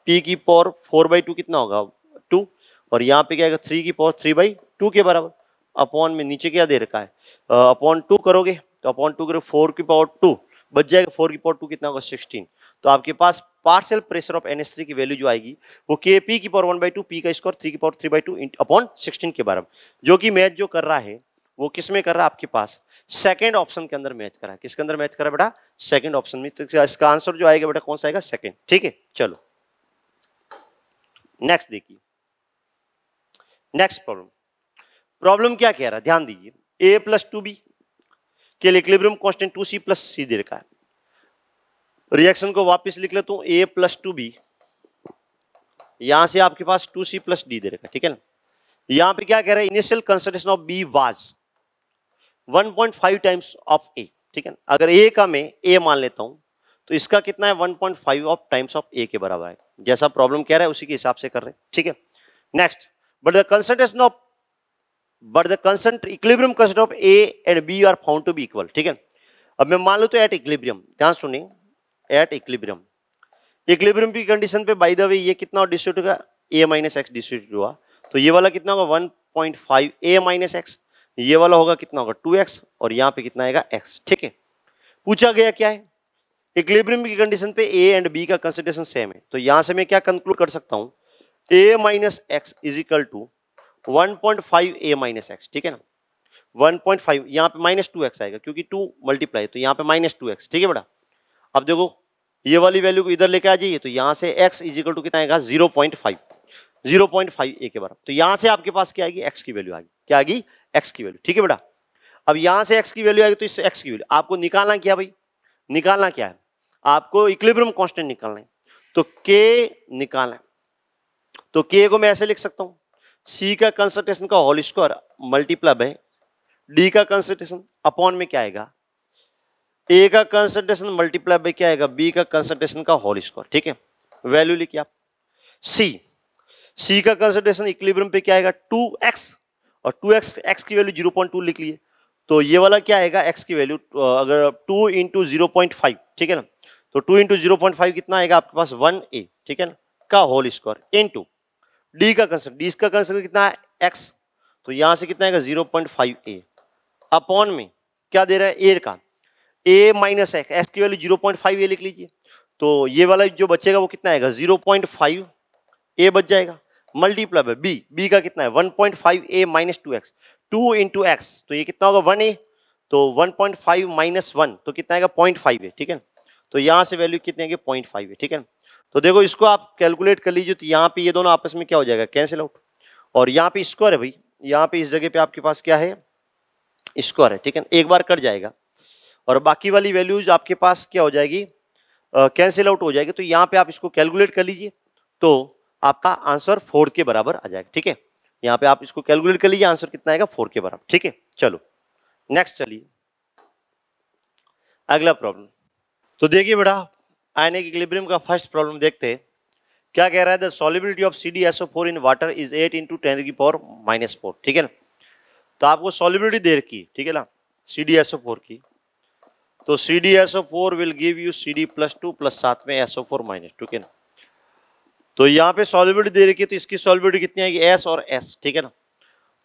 पी की पावर फोर बाई टू कितना होगा टू और यहाँ पे क्या आएगा थ्री की पावर थ्री बाई टू के बराबर अपॉन में नीचे क्या दे रखा है अपॉन टू करोगे तो अपॉन टू करोगे फोर की पावर टू बच जाएगा फोर की पावर टू कितना होगा सिक्सटीन तो आपके पास पार्सल प्रेशर ऑफ एन की वैल्यू जो आएगी वो के पी की power one by two P का स्क्वायर थ्री की power three by two upon sixteen के बारे में जो कि मैच जो कर रहा है वो किस में कर रहा है आपके पास सेकेंड ऑप्शन के अंदर मैच करा है किसके अंदर मैच है बेटा सेकंड ऑप्शन में तो इसका आंसर जो आएगा बेटा कौन सा आएगा सेकेंड ठीक है चलो नेक्स्ट देखिए नेक्स्ट प्रॉब्लम प्रॉब्लम क्या कह रहा है ध्यान दीजिए ए प्लस टू बी के लिए equilibrium constant two C plus C दे रखा है रिएक्शन को वापस लिख लेता हूँ ए प्लस टू बी यहाँ से आपके पास टू सी प्लस डी दे रखा ठीक है ना यहाँ पे क्या कह रहे हैं initial concentration of B was 1.5 times of A ठीक है ना अगर ए का मैं ए मान लेता हूँ तो इसका कितना है 1.5 ऑफ टाइम्स ऑफ ए के बराबर है जैसा प्रॉब्लम कह रहा है उसी के हिसाब से कर रहे हैं ठीक है next but the concentration of but the consent equilibrium consent of A and B are found to be equal ठीक है अब मैं मान लू तो एट इक्लिब्रियम ध्यान सुनिए एट इक्लिब्रियम इक्लिब्रियम की कंडीशन पे बाई द वे ये कितना डिस्ट्रीब्यूट होगा ए माइनस एक्स डिस्ट्रीब्यूट हुआ तो ये वाला कितना होगा 1.5 ए माइनस एक्स ये वाला होगा कितना होगा 2x और यहाँ पे कितना आएगा x ठीक है पूछा गया क्या है इक्लिब्रियम की कंडीशन पे a एंड b का कंसिडरेशन सेम है तो यहाँ से मैं क्या कंक्लूड कर सकता हूँ a minus x is equal to one point five A minus x ठीक है ना वन पॉइंट फाइव यहाँ पे माइनस टू एक्स आएगा क्योंकि टू मल्टीप्लाई तो यहाँ पे माइनस टू एक्स ठीक है बेटा अब देखो ये वाली वैल्यू को इधर लेके आ जाइए तो यहाँ से x इज इक्वल टू कितना आएगा zero point five zero point five A के बराबर तो यहाँ से आपके पास क्या आएगी x की वैल्यू आएगी क्या आएगी x की वैल्यू ठीक है बेटा अब यहाँ से x की वैल्यू आएगी तो इससे एक्स की वैल्यू आपको निकालना क्या भाई निकालना क्या है आपको इक्लिब्रियम कॉन्स्टेंट निकालना है तो के निकालना है तो के को मैं ऐसे लिख सकता हूँ सी का कंसल्टेशन का होल स्क्वायर मल्टीप्लब है डी का कंसल्टेशन अपॉन में क्या आएगा ए का कंसंट्रेशन मल्टीप्लाई बाई क्या आएगा बी का कंसंट्रेशन का होल स्क्वायर ठीक है वैल्यू लिखिए आप सी सी का कंसंट्रेशन इक्लिब्रियम पे क्या आएगा टू एक्स और टू एक्स एक्स की वैल्यू जीरो पॉइंट टू लिख लिए तो ये वाला क्या आएगा एक्स की वैल्यू तो अगर two into zero point five ठीक है ना तो two into zero point five कितना आएगा आपके पास वन ए ठीक है ना का whole square in two D का कंसर डी का कंसर कितना है एक्स तो यहाँ से कितना आएगा zero point five a upon में क्या दे रहा है एयर का ए माइनस एक्स एक्स की value zero point five a लिख लीजिए तो ये वाला जो बचेगा वो कितना आएगा जीरो पॉइंट फाइव ए बच जाएगा मल्टीप्लाई बाय बी बी का कितना है वन पॉइंट फाइव ए minus two x two into x तो ये कितना होगा वन ए तो one point five minus one तो कितना आएगा पॉइंट फाइव ए ठीक है तो यहाँ से वैल्यू कितनी आएगी पॉइंट फाइव ए ठीक है तो देखो इसको आप कैलकुलेट कर लीजिए तो यहाँ पे ये दोनों आपस में क्या हो जाएगा कैंसिल आउट और यहाँ पे स्क्वायर है भाई यहाँ पे इस जगह पे आपके पास क्या है स्क्वायर है ठीक है एक बार कट जाएगा और बाकी वाली वैल्यूज आपके पास क्या हो जाएगी कैंसिल आउट हो जाएगी तो यहाँ पे आप इसको कैलकुलेट कर लीजिए तो आपका आंसर फोर के बराबर आ जाएगा ठीक है यहाँ पे आप इसको कैलकुलेट कर लीजिए आंसर कितना आएगा फोर के बराबर ठीक है चलो नेक्स्ट चलिए अगला प्रॉब्लम तो देखिए बेटा आयनिक इक्विलिब्रियम का फर्स्ट प्रॉब्लम देखते हैं क्या कह रहा है the solubility of C D S O four in water is eight into ten की पावर माइनस फोर ठीक है ना तो आपको सॉलिबिलिटी दे रखी ठीक है ना C D S O four की तो C D S O four will give you C D plus two plus साथ में S O four minus two के ना तो यहाँ पे सॉलिबिलिटी दे रखी है तो इसकी सॉलिबिलिटी कितनी आएगी एस और एस ठीक है ना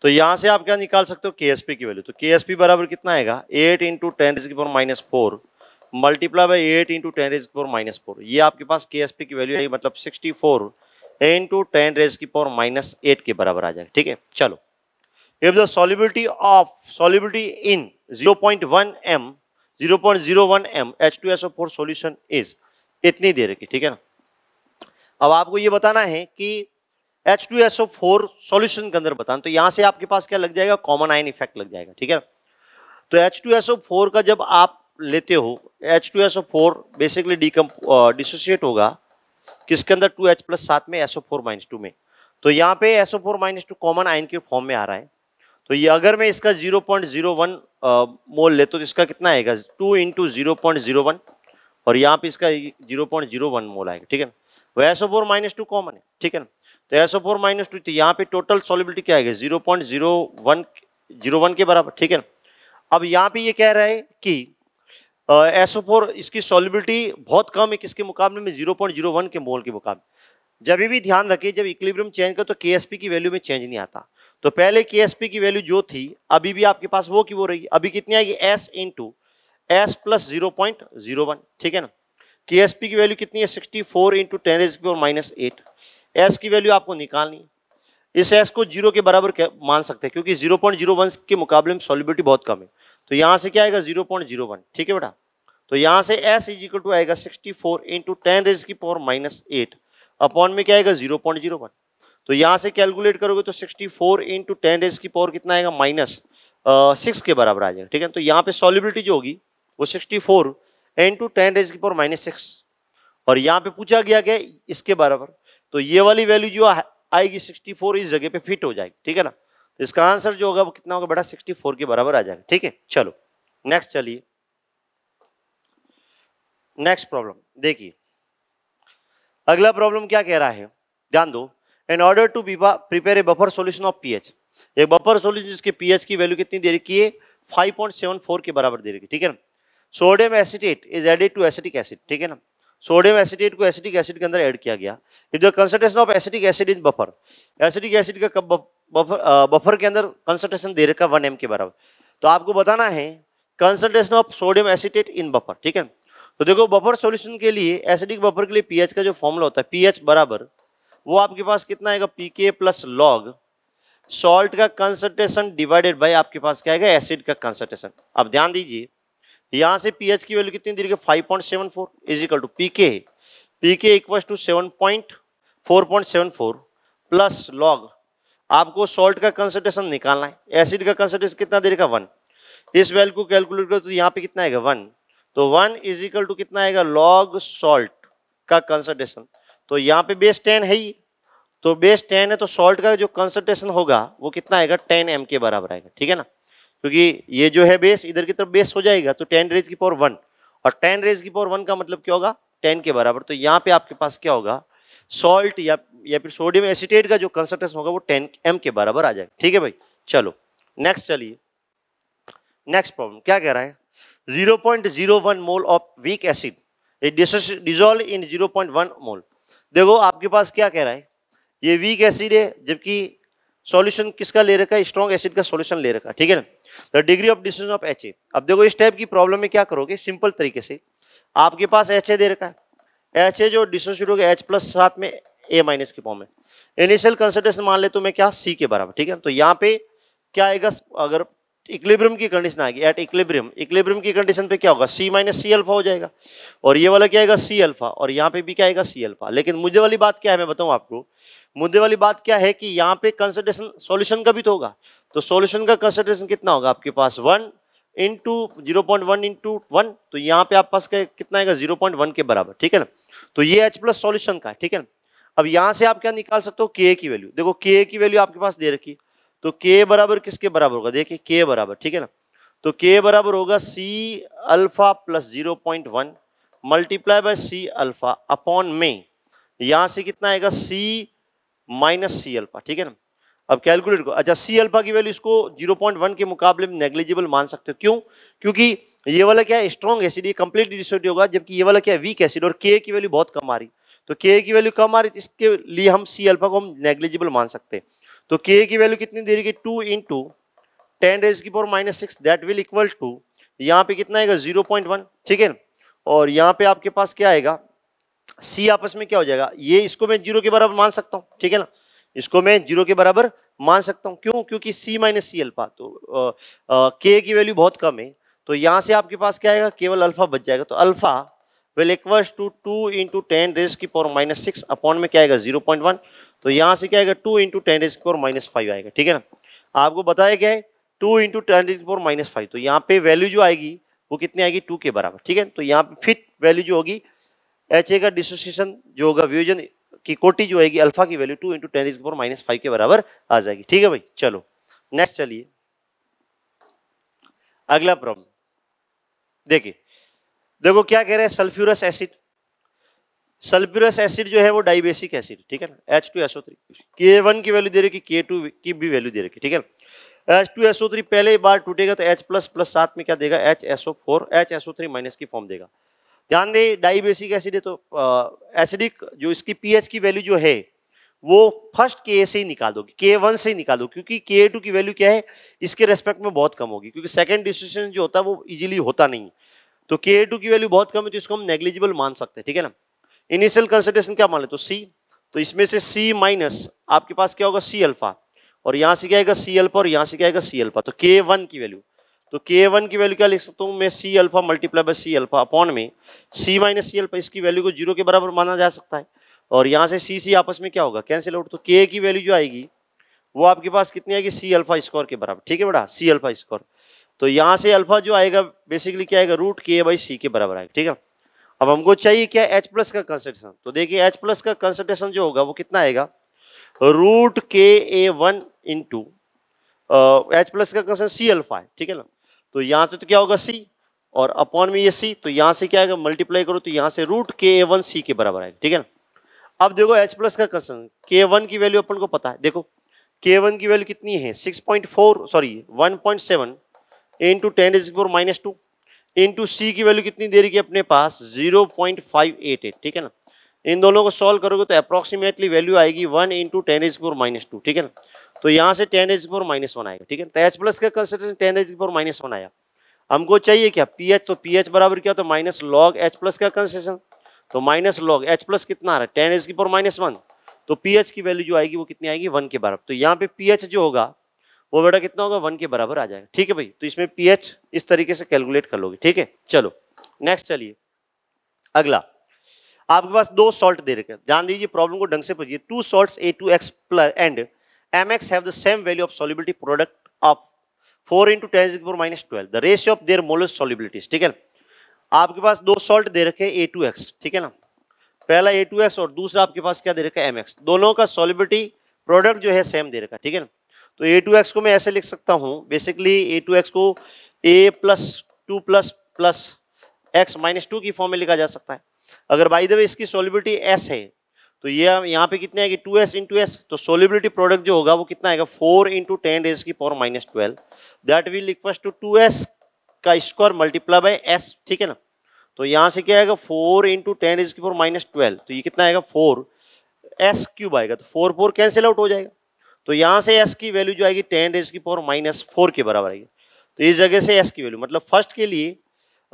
तो यहाँ से आप क्या निकाल सकते हो के एस पी की वैल्यू तो के एस पी बराबर कितना आएगा एट इंटू टेन की four minus four multiply by eight into ten raise की फोर माइनस फोर ये आपके पास के एस पी की वैल्यू आएगी मतलब sixty four into ten raise की फोर माइनस एट के बराबर आ जाएगा ठीक है चलो if the solubility of solubility in zero point one M zero point zero one M H two S O four solution is इतनी देर की ठीक है ना अब आपको ये बताना है कि H two S O four solution के अंदर बताना तो यहाँ से आपके पास क्या लग जाएगा कॉमन आयन इफेक्ट लग जाएगा ठीक है तो H two S O four का जब आप लेते हो H two S O four basically dissociate होगा किसके अंदर टू एच प्लस सात में S O four minus two में तो यहाँ पे S O four minus two common ion के फॉर्म में आ रहा है तो ये अगर मैं इसका 0.01 मोल ले तो इसका कितना आएगा टू इंटू जीरो और यहाँ पे इसका 0.01 मोल आएगा ठीक है ना वो S O four minus two common है ठीक है ना तो एसओ फोर माइनस टू तो यहाँ पे टोटल सॉलिबिलिटी क्या आएगा zero point zero one zero one के बराबर ठीक है ना अब यहाँ पे ये कह रहा है कि एसओ फोर इसकी सॉलिबिलिटी बहुत कम है किसके मुकाबले में जीरो पॉइंट जीरो वन के मोल के मुकाबले जब भी ध्यान रखिए जब इक्लिब्रियम चेंज कर तो के की वैल्यू में चेंज नहीं आता तो पहले के एस पी की वैल्यू जो थी अभी भी आपके पास वो की वो रही अभी कितनी आएगी S in two S plus zero point zero one ठीक है ना के एस पी की वैल्यू कितनी है sixty four into ten S minus eight S की वैल्यू आपको निकालनी इस एस को जीरो के बराबर मान सकते हैं क्योंकि जीरो पॉइंट जीरो वन के मुकाबले में सॉलिबिलिटी बहुत कम है तो यहाँ से क्या आएगा जीरो पॉइंट जीरो वन ठीक है बेटा तो यहाँ से एस इज इक्वल टू आएगा sixty four into ten raise की पावर माइनस एट अपॉन में क्या आएगा जीरो पॉइंट जीरो वन तो यहाँ से कैलकुलेट करोगे तो 64 फोर इंटू टेन रेज की पावर कितना आएगा माइनस सिक्स uh, के बराबर आ जाएगा ठीक है तो यहाँ पे सॉलिबिलिटी जो होगी वो 64 फोर इंटू टेन रेज की पावर माइनस सिक्स और यहाँ पे पूछा गया क्या इसके बराबर तो ये वाली वैल्यू जो आएगी 64 इस जगह पे फिट हो जाएगी ठीक है ना तो इसका आंसर जो होगा वो कितना होगा बेटा सिक्सटी के बराबर आ जाएगा ठीक है चलो नेक्स्ट चलिए नेक्स्ट प्रॉब्लम देखिए अगला प्रॉब्लम क्या कह रहा है ध्यान दो in order to prepare a buffer solution of P H एक बफर सोल्यूशन जिसके पीएच की वैल्यू कितनी दे रखी है 5.74 के बराबर दे रखी ठीक है ना sodium acetate is added to acetic acid ठीक है ना सोडियम एसिटेट को एसिटिक एसिड के अंदर ऐड किया गया if the concentration of acetic acid is buffer acetic acid का कब बफर बफर के अंदर कंसंट्रेशन दे रखा वन एम के बराबर तो आपको बताना है concentration of sodium acetate in buffer ठीक है तो देखो बफर सोल्यूशन के लिए एसिडिक बफर के लिए पीएच का जो फॉर्मूला होता है पीएच बराबर वो आपके पास कितना आएगा P K plus log salt का कंसंट्रेशन डिवाइडेड बाई आपके पास क्या आएगा एसिड का कंसंट्रेशन अब ध्यान दीजिए यहाँ से पीएच की वैल्यू कितनी दी गई five point seven four is equal to P K P K equal to seven point four point seven four plus log आपको सॉल्ट का कंसंट्रेशन निकालना है एसिड का कंसंट्रेशन कितना दे रखा वन इस वैल्यू को कैलकुलेट करो तो यहाँ पे कितना आएगा वन तो वन इज इक्वल टू कितना आएगा लॉग सॉल्ट का कंसंट्रेशन तो यहाँ पे बेस टेन है ही तो बेस टेन है तो सॉल्ट का जो कंसनट्रेशन होगा वो कितना आएगा टेन एम के बराबर आएगा ठीक है ना क्योंकि ये जो है बेस इधर की तरफ बेस हो जाएगा तो टेन रेज की पावर वन और टेन रेज की पावर वन का मतलब क्या होगा टेन के बराबर तो यहाँ पे आपके पास क्या होगा सॉल्ट या या फिर सोडियम एसिटेट का जो कंसनट्रेशन होगा वो टेन एम के बराबर आ जाएगा ठीक है भाई चलो नेक्स्ट चलिए नेक्स्ट प्रॉब्लम क्या कह रहा है 0.01 mole of weak acid it dissolve in one mole देखो आपके पास क्या कह रहा है ये वीक एसिड है जबकि सॉल्यूशन किसका ले रखा है स्ट्रॉन्ग एसिड का सॉल्यूशन ले रखा ठीक है ना the degree of decision of H A अब देखो इस टाइप की प्रॉब्लम में क्या करोगे सिंपल तरीके से आपके पास एच ए दे रखा है एच ए जो डिस्टेंस हो गया एच प्लस साथ में ए माइनस के फॉर्म में इनिशियल कंसल्टेशन मान ले तो मैं क्या सी के बराबर ठीक है तो यहाँ पे क्या आएगा अगर इक्लिब्रियम की कंडीशन आएगी एट इक्लिब्रियम इक्लिब्रियम की कंडीशन पे क्या होगा सी माइनस सी अल्फा हो जाएगा और ये वाला क्या आएगा सी अल्फा और यहाँ पे भी क्या आएगा सी अल्फा लेकिन मुद्दे वाली बात क्या है मैं बताऊँ आपको मुद्दे वाली बात क्या है कि यहाँ पे कंसनट्रेशन सोल्यूशन का भी तो होगा तो सोल्यूशन का कंसनट्रेशन कितना होगा आपके पास one into zero point one into one तो यहाँ पे आप पास कितना आएगा जीरो पॉइंट वन के बराबर ठीक है ना तो ये एच प्लस सोल्यूशन का ठीक है ना अब यहाँ से आप क्या निकाल सकते हो के की वैल्यू देखो के की वैल्यू आपके पास दे रखी है तो के बराबर किसके बराबर होगा देखिए के बराबर ठीक है ना तो के बराबर होगा C alpha plus zero point one multiply by C alpha upon में यहाँ से कितना आएगा सी माइनस सी अल्फ़ा ठीक है ना अब कैलकुलेट करो अच्छा सी अल्फ़ा की वैल्यू इसको 0.1 के मुकाबले में नेग्लिजिबल मान सकते हो क्यों क्योंकि ये वाला क्या है स्ट्रॉन्ग एसिड ये कंप्लीट डिसोडिव होगा जबकि ये वाला क्या है वीक एसिड और के की वैल्यू बहुत कम आ रही तो के की वैल्यू कम आ रही तो इसके लिए हम सी अल्फ़ा को हम नेग्लिजिबल मान सकते हैं तो के की वैल्यू कितनी दे रही है two in to ten raise की power minus six that will equal to यहाँ पे कितना आएगा जीरो पॉइंट वन ठीक है और यहाँ पे आपके पास क्या आएगा सी आपस में क्या हो जाएगा ये इसको मैं जीरो के बराबर मान सकता हूँ ठीक है ना इसको मैं जीरो के बराबर मान सकता हूँ क्यों क्योंकि सी माइनस सी अल्फा तो के की वैल्यू बहुत कम है तो यहाँ से आपके पास क्या आएगा केवल अल्फा बच जाएगा तो alpha will equal to two into ten raise की पावर माइनस सिक्स अपॉन में क्या आएगा जीरो पॉइंट वन तो यहाँ से क्या आएगा two into ten raise minus five आएगा ठीक है ना आपको बताया गया है two into ten raise minus five तो यहाँ पे वैल्यू जो आएगी वो कितनी आएगी टू के बराबर ठीक है तो यहाँ पे फिट वैल्यू जो होगी एच ए का डिसोसिएशन जो होगा व्योजन की कोटी जो आएगी अल्फा की value two into ten raise minus five के बराबर आ जाएगी ठीक है भाई चलो नेक्स्ट चलिए अगला प्रॉब्लम देखिए देखो क्या कह रहे हैं सल्फ्यूरस एसिड सल्फ्यूरस एसिड जो है वो डाइबेसिक एसिड ठीक है ना H two S O three K one की वैल्यू दे रखी के टू की भी वैल्यू दे रखी ठीक है ना एच टू एसओ थ्री पहले ही बार टूटेगा तो एच प्लस प्लस साथ में क्या देगा H S O four H S O three minus की फॉर्म देगा ध्यान दें डाइबेसिक एसिड है तो एसिडिक जो इसकी एच की वैल्यू जो है वो फर्स्ट के से ही निकाल दोगे के वन से ही निकाल दो क्योंकि के टू की वैल्यू क्या है इसके रेस्पेक्ट में बहुत कम होगी क्योंकि सेकेंड डिसीजन जो होता है वो इजीली होता नहीं तो के टू की वैल्यू बहुत कम है तो इसको हम नेग्लिजिबल मान सकते हैं ठीक है ना इनिशियल कंसेंट्रेशन क्या मान लेते हो सी तो इसमें से सी माइनस आपके पास क्या होगा सी अल्फा और यहाँ से क्या आएगा सी अल्फा और यहाँ से क्या आएगा सी अल्फा तो के वन की वैल्यू तो के वन की वैल्यू क्या लिख सकता हूँ मैं C alpha multiply by C alpha upon में सी माइनस सी अल्फा इसकी वैल्यू को जीरो के बराबर माना जा सकता है और यहाँ से सी सी आपस में क्या होगा कैंसिल आउट तो के की वैल्यू जो आएगी वो आपके पास कितनी आएगी सी अल्फा स्क्वायर के बराबर ठीक है बेटा सी अल्फा स्क्वायर तो यहाँ से अल्फा जो आएगा बेसिकली क्या आएगा रूट के बाई सी के बराबर आएगा ठीक है अब हमको चाहिए क्या एच प्लस का कंसेंट्रेशन तो देखिए एच प्लस का कंसेंट्रेशन जो होगा वो कितना आएगा root K A one in two H plus का कंसेंट सी अल्फा है ठीक है ना तो यहाँ से तो क्या होगा सी और अपॉन में ये सी तो यहाँ से क्या आएगा मल्टीप्लाई करो तो यहाँ से रूट के ए वन सी के बराबर आएगा ठीक है ना अब देखो एच प्लस का कंसेंट के वन की वैल्यू अपन को पता है देखो के वन की वैल्यू कितनी है six point four sorry one point seven into ten is four minus two into C की वैल्यू कितनी दे रही है अपने पास 0.588 ठीक है ना इन दोनों को सॉल्व करोगे तो अप्रोक्सीमेटली वैल्यू आएगी one into ten raise four minus two ठीक है ना तो यहाँ से ten raise four minus one आएगा ठीक है तो एच प्लस का consideration ten raise four minus one आया हमको चाहिए क्या पी एच तो पी एच बराबर क्या तो माइनस लॉग एच प्लस का कंसेशन तो माइनस लॉग एच प्लस कितना आ रहा है टेन एज तो की फोर माइनस वन तो पी एच की वैल्यू जो आएगी वो कितनी आएगी वन के बराबर तो यहाँ पे पी एच जो होगा वो बेटा कितना होगा वन के बराबर आ जाएगा ठीक है भाई तो इसमें पी इस तरीके से कैलकुलेट कर लोगे ठीक है चलो नेक्स्ट चलिए अगला आपके पास दो सॉल्ट दे रखे ध्यान दीजिए प्रॉब्लम को ढंग से पूछिए two salt A two X plus and M X have the same value of solubility product of four into ten four minus twelve the ratio of their molar solubilities ठीक है ना आपके पास दो सॉल्ट दे रखे ए टू एक्स ठीक है ना पहला ए टू एक्स और दूसरा आपके पास क्या दे रखा है एम एक्स दोनों का सॉलिबिलिटी प्रोडक्ट जो है सेम दे रखा है ठीक है ना तो ए टू एक्स को मैं ऐसे लिख सकता हूँ बेसिकली ए टू एक्स को A plus two plus plus X minus two की फॉर्म में लिखा जा सकता है अगर बाई द वे इसकी सोलिबिलिटी एस है तो ये यह यहाँ पे कितने आएगी टू एस इंटू एस तो सोलिबिलिटी प्रोडक्ट जो होगा वो कितना आएगा फोर इंटू टेन डेज की power minus twelve that will equal to two S का स्क्वायर मल्टीप्लाई बाई एस ठीक है ना तो यहाँ से क्या आएगा फोर इंटू टेन डेज की पावर माइनस ट्वेल्व तो ये कितना आएगा फोर एस क्यूब आएगा तो फोर फोर कैंसिल आउट हो जाएगा तो यहाँ से एस की वैल्यू जो आएगी टेन रेज की पावर माइनस फोर के बराबर आएगी तो इस जगह से एस की वैल्यू मतलब फर्स्ट के लिए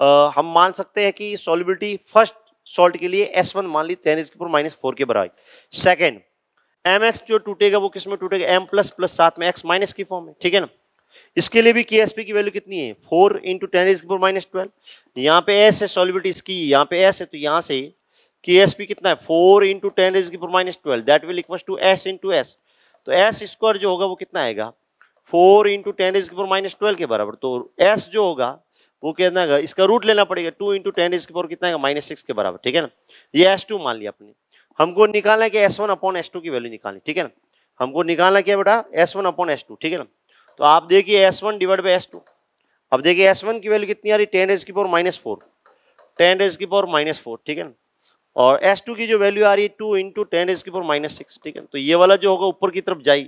आ, हम मान सकते हैं कि सॉलिबिलिटी फर्स्ट सॉल्ट के लिए एस वन मान ली टेन रेज की पावर माइनस फोर के बराबर आएगी सेकेंड एम एक्स जो टूटेगा वो किस में टूटेगा एम प्लस प्लस साथ में एक्स माइनस की फॉर्म में ठीक है ना इसके लिए भी के एस पी की वैल्यू कितनी है फोर इंटू टेन की पावर माइनस ट्वेल्व यहाँ पे एस है सॉलिबिलिटी इसकी यहाँ पे एस है तो यहाँ से के एस पी कितना है फोर इंटू टेन की power minus twelve that will equal to S into S तो एस स्क्वायर जो होगा वो कितना आएगा four into ten raise power minus twelve के बराबर तो एस जो होगा वो कितना है इसका रूट लेना पड़ेगा टू इंटू टेन इज पर कितना है माइनस सिक्स के बराबर ठीक है ना ये एस टू मान लिया अपने हमको निकालना है कि S one upon S two की वैल्यू निकालनी ठीक है ना हमको निकालना क्या बेटा S one upon S two ठीक है ना तो आप देखिए S one divide by S two अब देखिए एस वन की वैल्यू कितनी आ रही टेन एज की power minus four ten as की पावर माइनस फोर ठीक है ना और S2 की जो वैल्यू आ रही है टू इंटू टेन की ऊपर माइनस सिक्स ठीक है तो ये वाला जो होगा ऊपर की तरफ जाए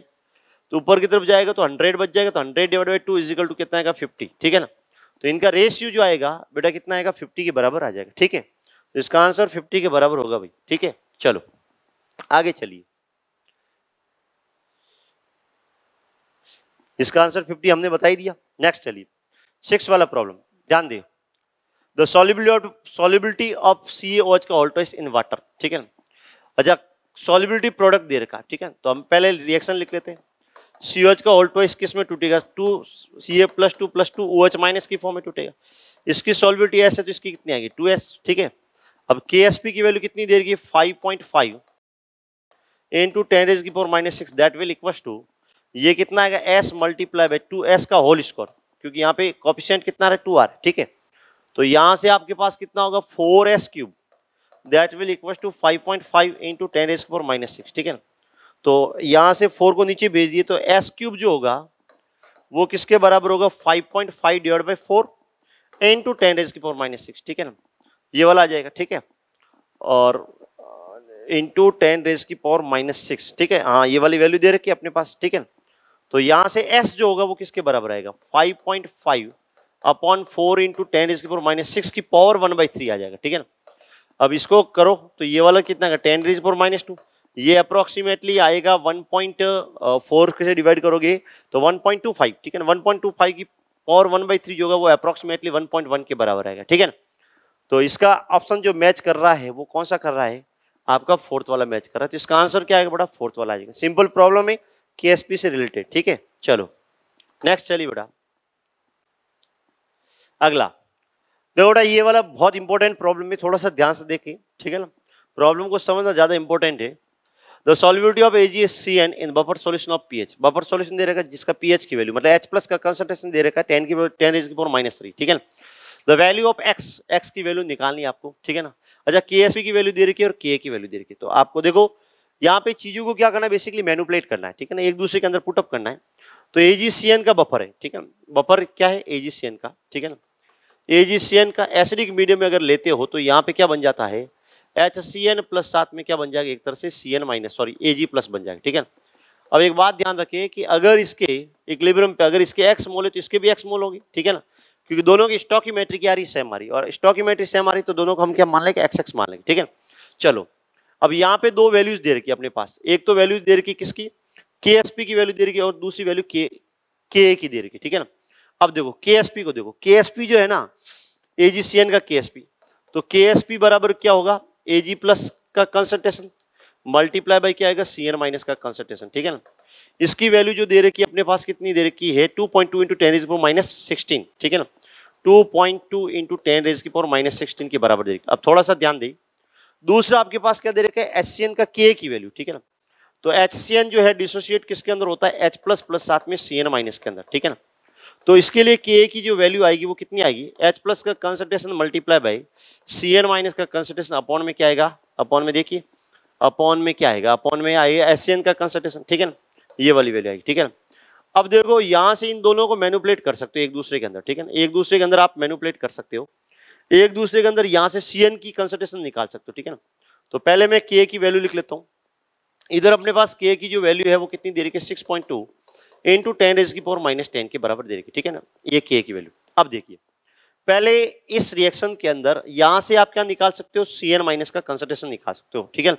तो ऊपर की तरफ जाएगा तो हंड्रेड बच जाएगा तो hundred divide by two is equal two कितना आएगा फिफ्टी ठीक है ना तो इनका रेशियो जो आएगा बेटा कितना आएगा फिफ्टी के बराबर आ जाएगा ठीक है तो इसका आंसर फिफ्टी के बराबर होगा भाई ठीक है चलो आगे चलिए इसका आंसर फिफ्टी हमने बताई दिया नेक्स्ट चलिए सिक्स वाला प्रॉब्लम ध्यान दिए the solubility solubility of C H का ऑल्टो इन वाटर ठीक है ना अच्छा सॉलिबिलिटी प्रोडक्ट दे रखा ठीक है तो हम पहले रिएक्शन लिख लेते हैं सी एच का ऑल्टोइस किस में टूटेगा two C A plus two plus two O H minus की फॉर्म में टूटेगा इसकी सॉलिबिलिटी एस है तो इसकी कितनी आएगी टू एस ठीक है अब के एस पी की वैल्यू कितनी दे रही है five point five in to ten raise की four minus six that will equal to ये कितना आएगा S multiply by two S का होल स्क्वायर क्योंकि यहाँ पे कॉफिशेंट कितना रहा है टू आर ठीक है तो यहाँ से आपके पास कितना होगा four S cube that will equal to five point five into ten S four minus six ठीक है ना तो यहाँ से फोर को नीचे भेज दिए तो एस क्यूब जो होगा वो किसके बराबर होगा five point five divide by four into ten S की फोर माइनस सिक्स ठीक है ना ये वाला आ जाएगा ठीक है और इंटू टेन रेज की पावर माइनस सिक्स ठीक है हाँ ये वाली वैल्यू दे रखी है अपने पास ठीक है तो यहाँ से एस जो होगा वो किसके बराबर आएगा five point five upon four into ten इसके ऊपर माइनस सिक्स की पावर वन बाई थ्री आ जाएगा ठीक है ना अब इसको करो तो ये वाला कितना का ten raise four minus two ये अप्रोक्सीमेटली आएगा वन पॉइंट फोर से डिवाइड करोगे तो वन पॉइंट टू फाइव ठीक है ना वन पॉइंट टू फाइव की पावर वन बाई थ्री जो होगा वो अप्रोक्सीमेटली वन पॉइंट वन के बराबर आएगा ठीक है ना तो इसका ऑप्शन जो मैच कर रहा है वो कौन सा कर रहा है आपका फोर्थ वाला मैच कर रहा है तो इसका आंसर क्या आएगा बेटा फोर्थ वाला आएगा सिंपल प्रॉब्लम है के से रिलेटेड ठीक है चलो नेक्स्ट चलिए बेटा अगला देखो बेटा ये वाला बहुत इंपॉर्टेंट प्रॉब्लम में थोड़ा सा ध्यान से देखिए ठीक है ना प्रॉब्लम को समझना ज़्यादा इंपॉर्टेंट है the solubility of C N in buffer solution of pH buffer solution दे रखा है जिसका पीएच की वैल्यू मतलब एच प्लस का कंसंट्रेशन दे रखा है टेन की टेन इज की माइनस थ्री ठीक है ना the value of X x की वैल्यू निकालनी आपको ठीक है ना अच्छा के एस की वैल्यू दे रखी है और के की वैल्यू दे रखी है तो आपको देखो यहाँ पे चीज़ों को क्या करना है बेसिकली मैनुपलेट करना है ठीक है ना एक दूसरे के अंदर पुटअप करना है तो एजीसीएन का बफर है ठीक है बफर क्या है एजीसीएन का ठीक है ना एन का एसिडिक मीडियम में अगर लेते हो तो यहाँ पे क्या बन जाता है एच सी एन प्लस साथ में क्या बन जाएगा एक तरह से C N minus sorry A G plus बन जाएगा ठीक है अब एक बात ध्यान रखें कि अगर इसके इक्लिब्रियम पे अगर इसके एक्स मोल है तो इसके भी एक्स मोल होगी ठीक है ना क्योंकि दोनों की स्टॉकीमेट्री क्या आ रही सेम आ रही और स्टॉकीमेट्री सेम आ रही तो दोनों को हम क्या मान लेंगे एक्स एक्स मान लेंगे ठीक है चलो अब यहाँ पे दो वैल्यूज दे रखी अपने पास एक तो वैल्यूज दे रखी किसकी के की वैल्यू दे रखी और दूसरी वैल्यू के की दे रखी ठीक है ना अब देखो के को देखो के जो है ना एजीसीएन का के तो के बराबर क्या होगा एजी प्लस का कंसंट्रेशन मल्टीप्लाई बाई क्या आएगा सी एन माइनस का कंसंट्रेशन ठीक है ना इसकी वैल्यू जो दे रखी है अपने पास कितनी दे रखी है 2.2 point two into ten raise power minus sixteen ठीक है ना 2.2 point two into ten raise की पावर माइनस सिक्सटीन के बराबर दे रखी अब थोड़ा सा ध्यान दें दूसरा आपके पास क्या दे रखा है एच का के की वैल्यू ठीक है ना तो एच जो है डिसोसिएट किसके अंदर होता है एच प्लस प्लस साथ में सी एन माइनस के अंदर ठीक है ना तो इसके लिए के की जो वैल्यू आएगी वो कितनी आएगी एच प्लस का concentration multiply by C N minus का कंसनट्रेशन अपॉन में क्या आएगा अपॉन में देखिए अपॉन में क्या आएगा अपॉन में आएगा एस का कंसनट्रेशन ठीक है ना ये वाली वैल्यू आएगी ठीक है ना अब देखो यहाँ से इन दोनों को मैनुपलेट कर सकते हो एक दूसरे के अंदर ठीक है ना एक दूसरे के अंदर आप मैनुपलेट कर सकते हो एक दूसरे के अंदर यहाँ से सी की कंसनट्रेशन निकाल सकते हो ठीक है ना तो पहले मैं के की वैल्यू लिख लेता हूँ इधर अपने पास के की जो वैल्यू है वो कितनी दे रही है six point two in to ten raise की पावर माइनस टेन के बराबर दे रखी ठीक है ना ये के की वैल्यू अब देखिए पहले इस रिएक्शन के अंदर यहां से आप क्या निकाल सकते हो सी एन माइनस का कंसल्टेशन निकाल सकते हो ठीक है ना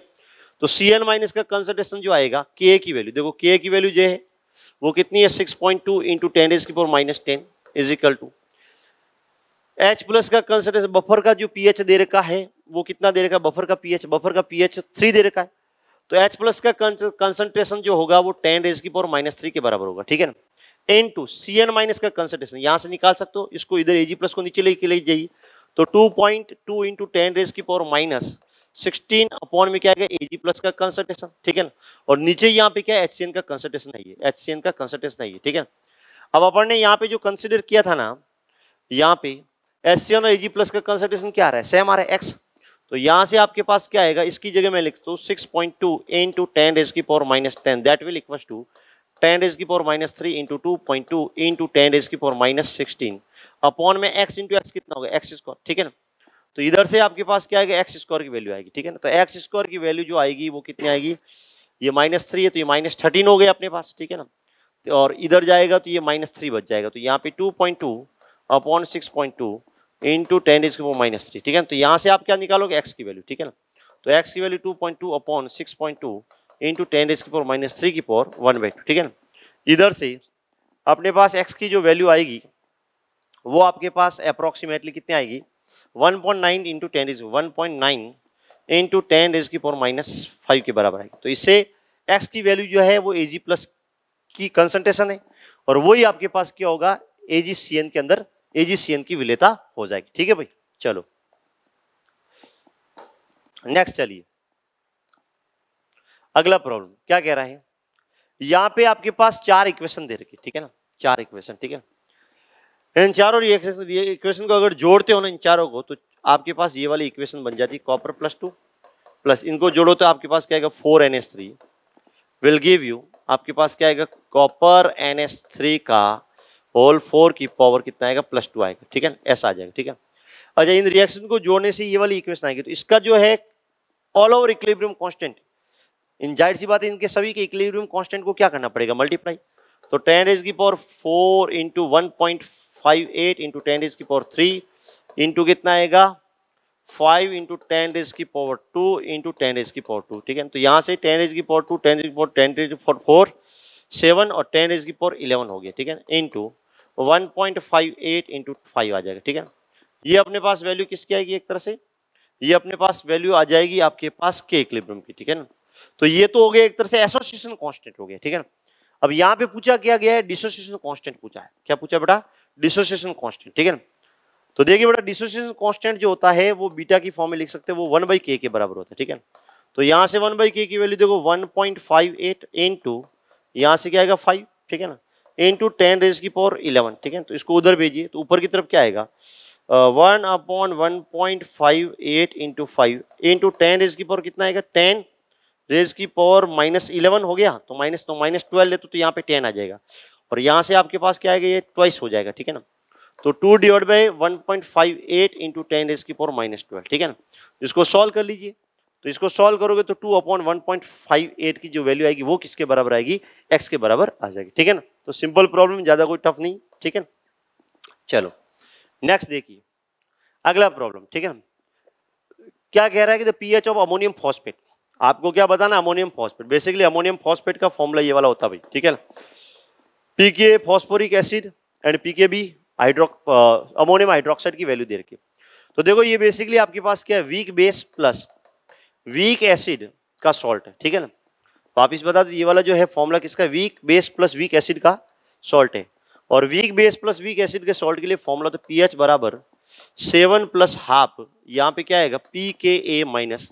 तो सी एन माइनस का कंसल्टेशन जो आएगा के की वैल्यू देखो के की वैल्यू जो है वो कितनी है six point two into ten raise की power minus ten is equal to H plus का कंसल्टेशन बफर का जो पीएच दे रखा है वो कितना दे रखा है बफर का पीएच बफर का पीएच थ्री दे रखा है तो H प्लस का कंसंट्रेशन जो होगा वो टेन रेज की पावर माइनस थ्री के बराबर होगा ठीक है ना N two C N minus का कंसंट्रेशन यहाँ से निकाल सकते हो इसको इधर ए जी प्लस को नीचे लेके ले जाइए तो two point two into ten raise की पावर माइनस सिक्सटीन अपॉन में क्या है ए जी प्लस का कंसंट्रेशन ठीक है ना और नीचे यहाँ पे क्या है एच सी एन का कंसंट्रेशन है ये एच सी एन का कंसंट्रेशन है ये ठीक है ना अब अपन ने यहाँ पे जो कंसिडर किया था ना यहाँ पे एच सी एन और ए जी प्लस का कंसंट्रेशन क्या आ रहा है सेम आ रहा है एक्स तो यहाँ से आपके पास क्या आएगा इसकी जगह मैं लिखता हूँ six point two in to ten raise की power minus ten that will equal to ten raise की power minus three into two point two in to ten raise की पावर माइनस सिक्सटीन अपॉन में X into X कितना होगा x square ठीक है ना तो इधर से आपके पास क्या आएगा एक्स स्क्वायर की वैल्यू आएगी ठीक है ना तो एक्स स्क्वायर की वैल्यू जो आएगी वो कितनी आएगी ये माइनस थ्री है तो ये माइनस थर्टीन हो गया अपने पास ठीक है ना तो और इधर जाएगा तो ये माइनस थ्री बच जाएगा तो यहाँ पे two point two upon six point two into ten is minus three ठीक है तो यहाँ से आप क्या निकालोगे एक्स की वैल्यू ठीक है ना तो एक्स की value two point two upon six point two into ten is की पावर माइनस थ्री की पावर वन बाई टू ठीक है ना इधर से अपने पास एक्स की जो वैल्यू आएगी वो आपके पास अप्रोक्सीमेटली कितनी आएगी one point nine into ten raise one point nine into ten is की पावर माइनस फाइव के बराबर आएगी तो इससे एक्स की वैल्यू जो है वो ए जी प्लस की कंसनट्रेशन है और वही आपके पास क्या होगा ए जी सी एन के अंदर एजीसीएन की विलेता हो जाएगी ठीक है भाई चलो नेक्स्ट चलिए अगला प्रॉब्लम क्या कह रहा है यहां पे आपके पास चार इक्वेशन दे रखी ठीक है ना चार इक्वेशन ठीक है इन चारों इक्वेशन को अगर जोड़ते हो ना इन चारों को तो आपके पास ये वाली इक्वेशन बन जाती है कॉपर प्लस टू प्लस इनको जोड़ो तो आपके पास क्या आएगा four N S three will give you आपके पास क्या आएगा कॉपर एन एस थ्री का होल फोर की पावर कितना आएगा प्लस टू आएगा ठीक है ऐसा आ जाएगा ठीक है अच्छा इन रिएक्शन को जोड़ने से ये वाली इक्वेशन आएगी तो इसका जो है ऑल ओवर इक्लेब्रियम कॉन्स्टेंट इन जाहिर सी बात है इनके सभी के इक्लेब्रियम कॉन्स्टेंट को क्या करना पड़ेगा मल्टीप्लाई तो टेन रेज की power four into one point five eight into ten raise की पावर थ्री इंटू कितना आएगा फाइव इंटू टेन रेज की power two into ten raise की पावर टू ठीक है तो यहाँ से टेन रेज की पावर टू टेन रेज की पावर टेन रेज की पावर फोर सेवन और टेन रेज की पावर इलेवन हो गया ठीक है into one point five eight into five आ जाएगा ठीक है ये अपने पास वैल्यू किसकी आएगी एक तरह से ये अपने पास वैल्यू आ जाएगी आपके पास के इक्लिब्रियम की ठीक है ना तो ये तो हो गया एक तरह से एसोसिएशन कांस्टेंट हो गया ठीक है ना अब यहाँ पे पूछा क्या गया है डिसोसिएशन कांस्टेंट पूछा है क्या पूछा बेटा डिसोसिएशन कांस्टेंट ठीक है ना तो देखिए बेटा डिसोसिएशन कांस्टेंट जो होता है वो बीटा की फॉर्म में लिख सकते हैं वो वन बाई के के बराबर होता है ठीक है ना तो यहाँ से वन बाई के की वैल्यू देखो one point five eight into यहाँ से क्या आएगा फाइव ठीक है ना इंटू टेन रेज की पावर इलेवन ठीक है तो इसको उधर भेजिए तो ऊपर की तरफ क्या आएगा one upon one point five eight into five into ten raise की पावर कितना आएगा टेन रेज की पावर माइनस इलेवन हो गया तो माइनस तो माइनस ट्वेल्व है तो, तो यहाँ पे टेन आ जाएगा और यहाँ से आपके पास क्या आएगा ये ट्वाइस हो जाएगा ठीक है ना तो two divide by one point five eight into ten raise की पावर माइनस ट्वेल्व ठीक है ना इसको सॉल्व कर लीजिए तो इसको सॉल्व करोगे तो two upon one point five eight की जो वैल्यू आएगी वो किसके बराबर आएगी एक्स के बराबर आ जाएगी ठीक है ना तो सिंपल प्रॉब्लम ज़्यादा कोई टफ नहीं ठीक है चलो नेक्स्ट देखिए अगला प्रॉब्लम ठीक है क्या कह रहा है कि the pH of ammonium phosphate आपको क्या बताना ammonium phosphate basically ammonium phosphate का फॉर्मूला ये वाला होता है भाई ठीक है ना pK phosphoric acid and pK B hydro ammonium hydroxide की वैल्यू दे रखी तो देखो ये बेसिकली आपके पास क्या है weak base plus weak acid का सॉल्ट है ठीक है ना वापिस तो बता दो ये वाला जो है फॉर्मूला किसका weak base plus weak acid का सॉल्ट है और weak base plus weak acid के सॉल्ट के लिए फॉर्मूला तो पी एच बराबर सेवन प्लस हाफ यहाँ पे क्या आएगा P K A minus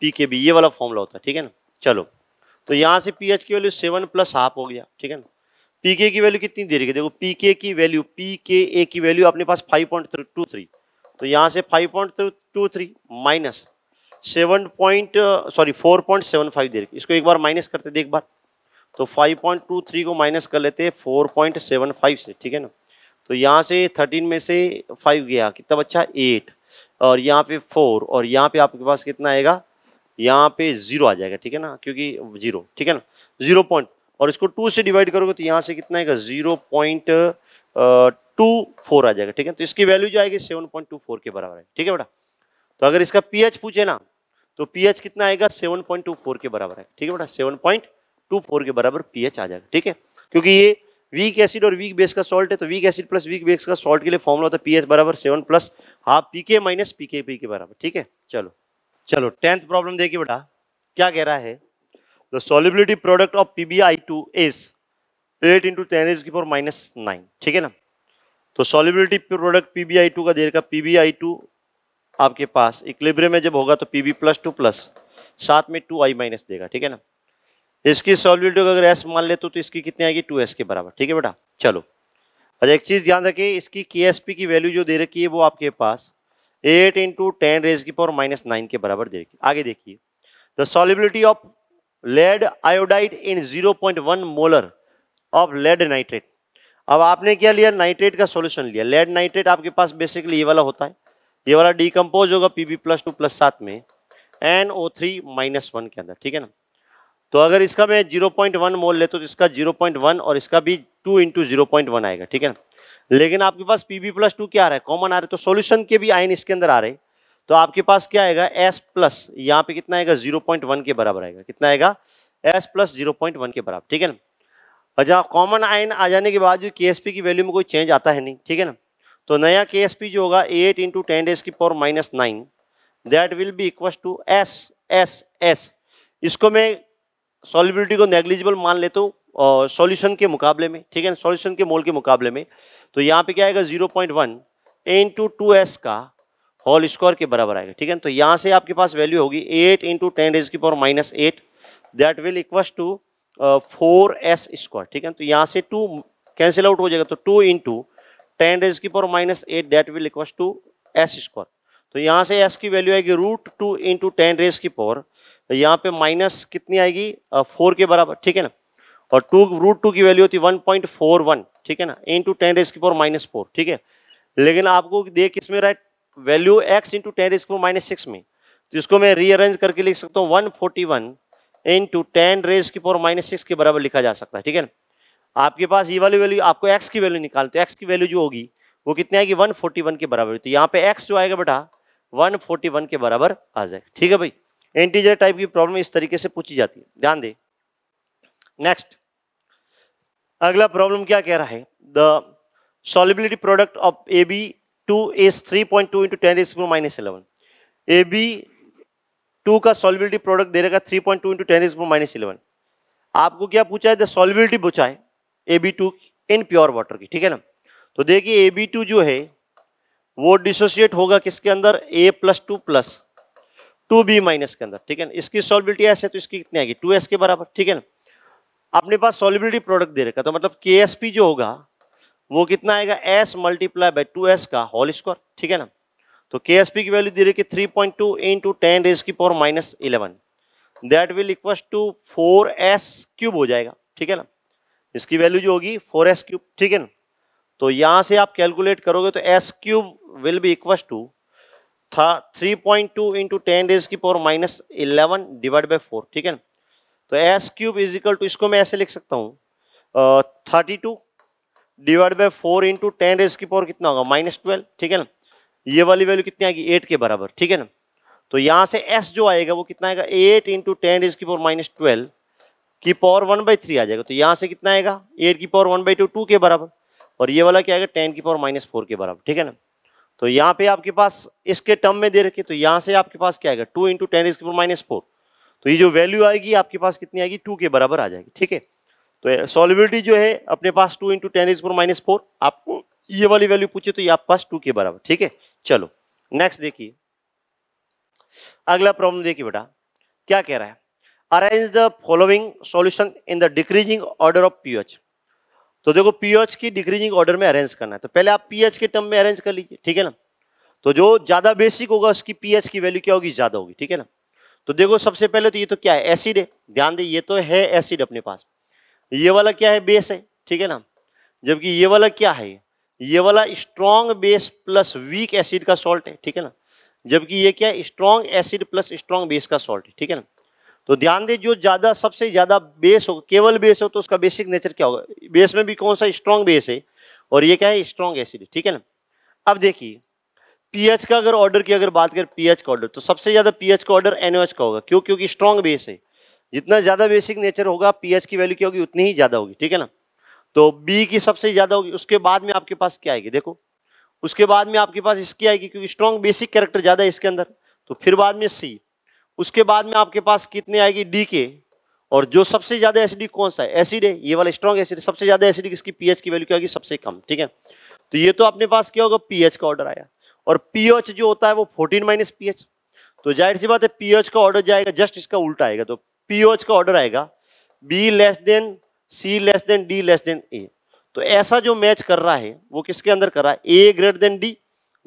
P K B ये वाला फॉर्मूला होता है ठीक है ना चलो तो यहाँ से पी एच की वैल्यू सेवन प्लस हाफ हो गया ठीक है ना पी के की वैल्यू कितनी दे रही है देखो पी के की वैल्यू पी के ए की वैल्यू अपने पास फाइव पॉइंट टू थ्री तो यहाँ से five point two three minus seven point sorry four point seven five दे रखी इसको एक बार माइनस करते थे एक बार तो फाइव पॉइंट टू थ्री को माइनस कर लेते फोर पॉइंट सेवन फाइव से ठीक है ना तो यहाँ से थर्टीन में से फाइव गया कितना बच्चा एट और यहाँ पे फोर और यहाँ पे आपके पास कितना आएगा यहाँ पे जीरो आ जाएगा ठीक है ना क्योंकि जीरो ठीक है ना जीरो पॉइंट और इसको टू से डिवाइड करोगे तो यहाँ से कितना आएगा जीरो पॉइंट टू फोर आ जाएगा ठीक है तो इसकी वैल्यू जो आएगी सेवन पॉइंट टू फोर के बराबर है ठीक है बेटा तो अगर इसका पीएच पूछे ना तो पीएच कितना आएगा 7.24 के बराबर है ठीक है बेटा 7.24 के बराबर पीएच आ जाएगा ठीक है क्योंकि ये वीक एसिड और वीक बेस का सॉल्ट है तो weak acid plus weak base का सॉल्ट के लिए फॉर्मूला होता है पीएच बराबर seven plus half pK minus pK P के बराबर ठीक है चलो चलो टेंथ प्रॉब्लम देखिए बेटा क्या कह रहा है the solubility product of P B I two is eight into ten is की फोर माइनस नाइन ठीक है ना तो solubility product P B I two का देर का पी बी आई टू आपके पास इक्लिब्रे में जब होगा तो P B plus two plus साथ में टू आई माइनस देगा ठीक है ना इसकी सॉलिबिलिटी अगर एस मान ले तो, तो इसकी कितनी आएगी टू एस के बराबर ठीक है बेटा चलो अच्छा एक चीज़ ध्यान रखिए इसकी के एस पी की वैल्यू जो दे रखी है वो आपके पास एट इंटू टेन रेज की पावर माइनस नाइन के बराबर दे रखी आगे देखिए the solubility of lead iodide in zero point one molar of lead nitrate अब आपने क्या लिया नाइट्रेट का सोल्यूशन लिया लेड नाइट्रेट आपके पास बेसिकली ये वाला होता है ये वाला डीकम्पोज होगा P B plus two plus सात में N O three minus one के अंदर ठीक है ना तो अगर इसका मैं जीरो पॉइंट वन मोल ले तो इसका जीरो पॉइंट वन और इसका भी two into zero point one आएगा ठीक है ना लेकिन आपके पास पी बी प्लस टू क्या आ रहा है कॉमन आ रहा है तो सोल्यूशन के भी आयन इसके अंदर आ रहे तो आपके पास क्या आएगा एस प्लस यहाँ पे कितना आएगा जीरो पॉइंट वन के बराबर आएगा कितना आएगा S plus zero point one के बराबर ठीक है ना और जहाँ कॉमन आयन आ जाने के बाद जो के एस पी की वैल्यू में कोई चेंज आता है नहीं ठीक है ना तो नया के एस पी जो होगा एट इंटू टेन डेज की power minus nine that will be equal to S S S इसको मैं सॉलिबिलिटी को नेग्लिजिबल मान लेता हूँ और सॉल्यूशन के मुकाबले में ठीक है ना सॉल्यूशन के मोल के मुकाबले में तो यहाँ पे क्या आएगा zero point one into two S का होल स्क्वायर के बराबर आएगा ठीक है तो यहाँ से आपके पास वैल्यू होगी एट इंटू टेन एज की power minus eight that will equals to four S square ठीक है तो यहाँ से टू कैंसिल आउट हो जाएगा तो टू इंटू टेन रेज की power minus eight that will equal to S square तो यहाँ से एस की वैल्यू आएगी root two into ten raise की पावर तो यहाँ पे माइनस कितनी आएगी फोर के बराबर ठीक है ना और टू रूट टू की वैल्यू होती वन पॉइंट फोर वन ठीक है ना इंटू टेन रेज की पावर माइनस फोर ठीक है लेकिन आपको देख किसमें right value X into ten raise की पावर माइनस सिक्स में तो इसको मैं रीअरेंज करके लिख सकता हूँ one forty one into ten raise की पावर माइनस सिक्स के बराबर लिखा जा सकता है ठीक है ना आपके पास ये वाली वैल्यू आपको एक्स की वैल्यू निकालते तो एक्स की वैल्यू जो होगी वो कितनी आएगी वन फोर्टी वन के बराबर तो यहाँ पे एक्स जो आएगा बेटा वन फोर्टी वन के बराबर आ जाएगा ठीक है भाई एंटीजर टाइप की प्रॉब्लम इस तरीके से पूछी जाती है ध्यान दे नेक्स्ट अगला प्रॉब्लम क्या कह रहा है the solubility product of A B two is three point two into ten is minus eleven A B two का सॉलिबिलिटी प्रोडक्ट दे रहेगा three point two into ten is minus eleven आपको क्या पूछा है द सॉलिबिलिटी पूछा है A B two in pure water की ठीक है ना तो देखिए ए बी टू जो है वो डिसोसिएट होगा किसके अंदर A plus two plus two B minus के अंदर ठीक है ना इसकी सॉलिबिलिटी एस है तो इसकी कितनी आएगी टू एस के बराबर ठीक है ना अपने पास सॉलिबिलिटी प्रोडक्ट दे रखा तो मतलब के एस पी जो होगा वो कितना आएगा S multiply by two S का होल स्क्वायर ठीक है ना तो के एस पी की वैल्यू दे रही है three point two in to ten raise की power minus eleven that will equal to four S cube हो जाएगा ठीक है ना इसकी वैल्यू जो होगी फोर एस क्यूब ठीक है ना तो यहाँ से आप कैलकुलेट करोगे तो S cube will be equals to था three point two into ten raise की power minus eleven divide by four ठीक है ना तो S cube is equal to इसको मैं ऐसे लिख सकता हूँ thirty two divide by four into ten raise की पावर कितना होगा माइनस ट्वेल्व ठीक है ना ये वाली वैल्यू कितनी आएगी एट के बराबर ठीक है ना तो यहाँ से एस जो आएगा वो कितना आएगा एट इंटू टेन रेज की पावर माइनस ट्वेल्व की पावर वन बाई थ्री आ जाएगा तो यहाँ से कितना आएगा एट की power one by two two के बराबर और ये वाला क्या आएगा टेन की पावर माइनस फोर के बराबर ठीक है ना तो यहाँ पे आपके पास इसके टर्म में दे रखे तो यहाँ से आपके पास क्या आएगा टू इंटू टेन इसके पावर माइनस फोर तो ये जो वैल्यू आएगी आपके पास कितनी आएगी टू के बराबर आ जाएगी ठीक है तो सॉलिबिलिटी जो है अपने पास two into ten is power minus four आपको ये वाली वैल्यू पूछे तो ये आपके पास टू के बराबर ठीक है चलो नेक्स्ट देखिए अगला प्रॉब्लम देखिए बेटा क्या कह रहा है arrange the following solution in the decreasing order of pH तो देखो पीएच की डिक्रीजिंग ऑर्डर में अरेंज करना है तो पहले आप पीएच के टर्म में अरेंज कर लीजिए ठीक है ना तो जो ज़्यादा बेसिक होगा उसकी पीएच की वैल्यू क्या होगी ज़्यादा होगी ठीक है ना तो देखो सबसे पहले तो ये तो क्या है एसिड है ध्यान दें ये तो है एसिड अपने पास ये वाला क्या है बेस है ठीक है ना जबकि ये वाला क्या है ये वाला strong base plus weak acid का सॉल्ट है ठीक है ना जबकि ये क्या है strong acid plus strong base का सॉल्ट है ठीक है ना तो ध्यान दें जो ज़्यादा सबसे ज़्यादा बेस हो केवल बेस हो तो उसका बेसिक नेचर क्या होगा बेस में भी कौन सा स्ट्रॉन्ग बेस है और ये क्या है स्ट्रॉन्ग एसिड ठीक है ना अब देखिए पीएच का अगर ऑर्डर की अगर बात करें पीएच का ऑर्डर तो सबसे ज़्यादा पीएच का ऑर्डर एनओएच का होगा क्यों क्योंकि स्ट्रॉन्ग बेस है जितना ज़्यादा बेसिक नेचर होगा पीएच की वैल्यू क्या होगी उतनी ही ज़्यादा होगी ठीक है ना तो बी की सबसे ज़्यादा होगी उसके बाद में आपके पास क्या आएगी देखो उसके बाद में आपके पास इसकी आएगी क्योंकि स्ट्रॉन्ग बेसिक कैरेक्टर ज़्यादा है इसके अंदर तो फिर बाद में सी उसके बाद में आपके पास कितने आएगी डी के और जो सबसे ज्यादा एसिडिक कौन सा है एसिड है ये वाला स्ट्रॉन्ग एसिड सबसे ज्यादा एसिडिक इसकी पीएच की वैल्यू क्या होगी सबसे कम ठीक है तो ये तो अपने पास क्या होगा पीएच का ऑर्डर आया और पीएच जो होता है वो फोर्टीन माइनस पीएच तो जाहिर सी बात है पीएच का ऑर्डर जाएगा जस्ट इसका उल्टा आएगा तो पीएच का ऑर्डर आएगा B less than C less than D less than A तो ऐसा जो मैच कर रहा है वो किसके अंदर कर रहा है A greater than D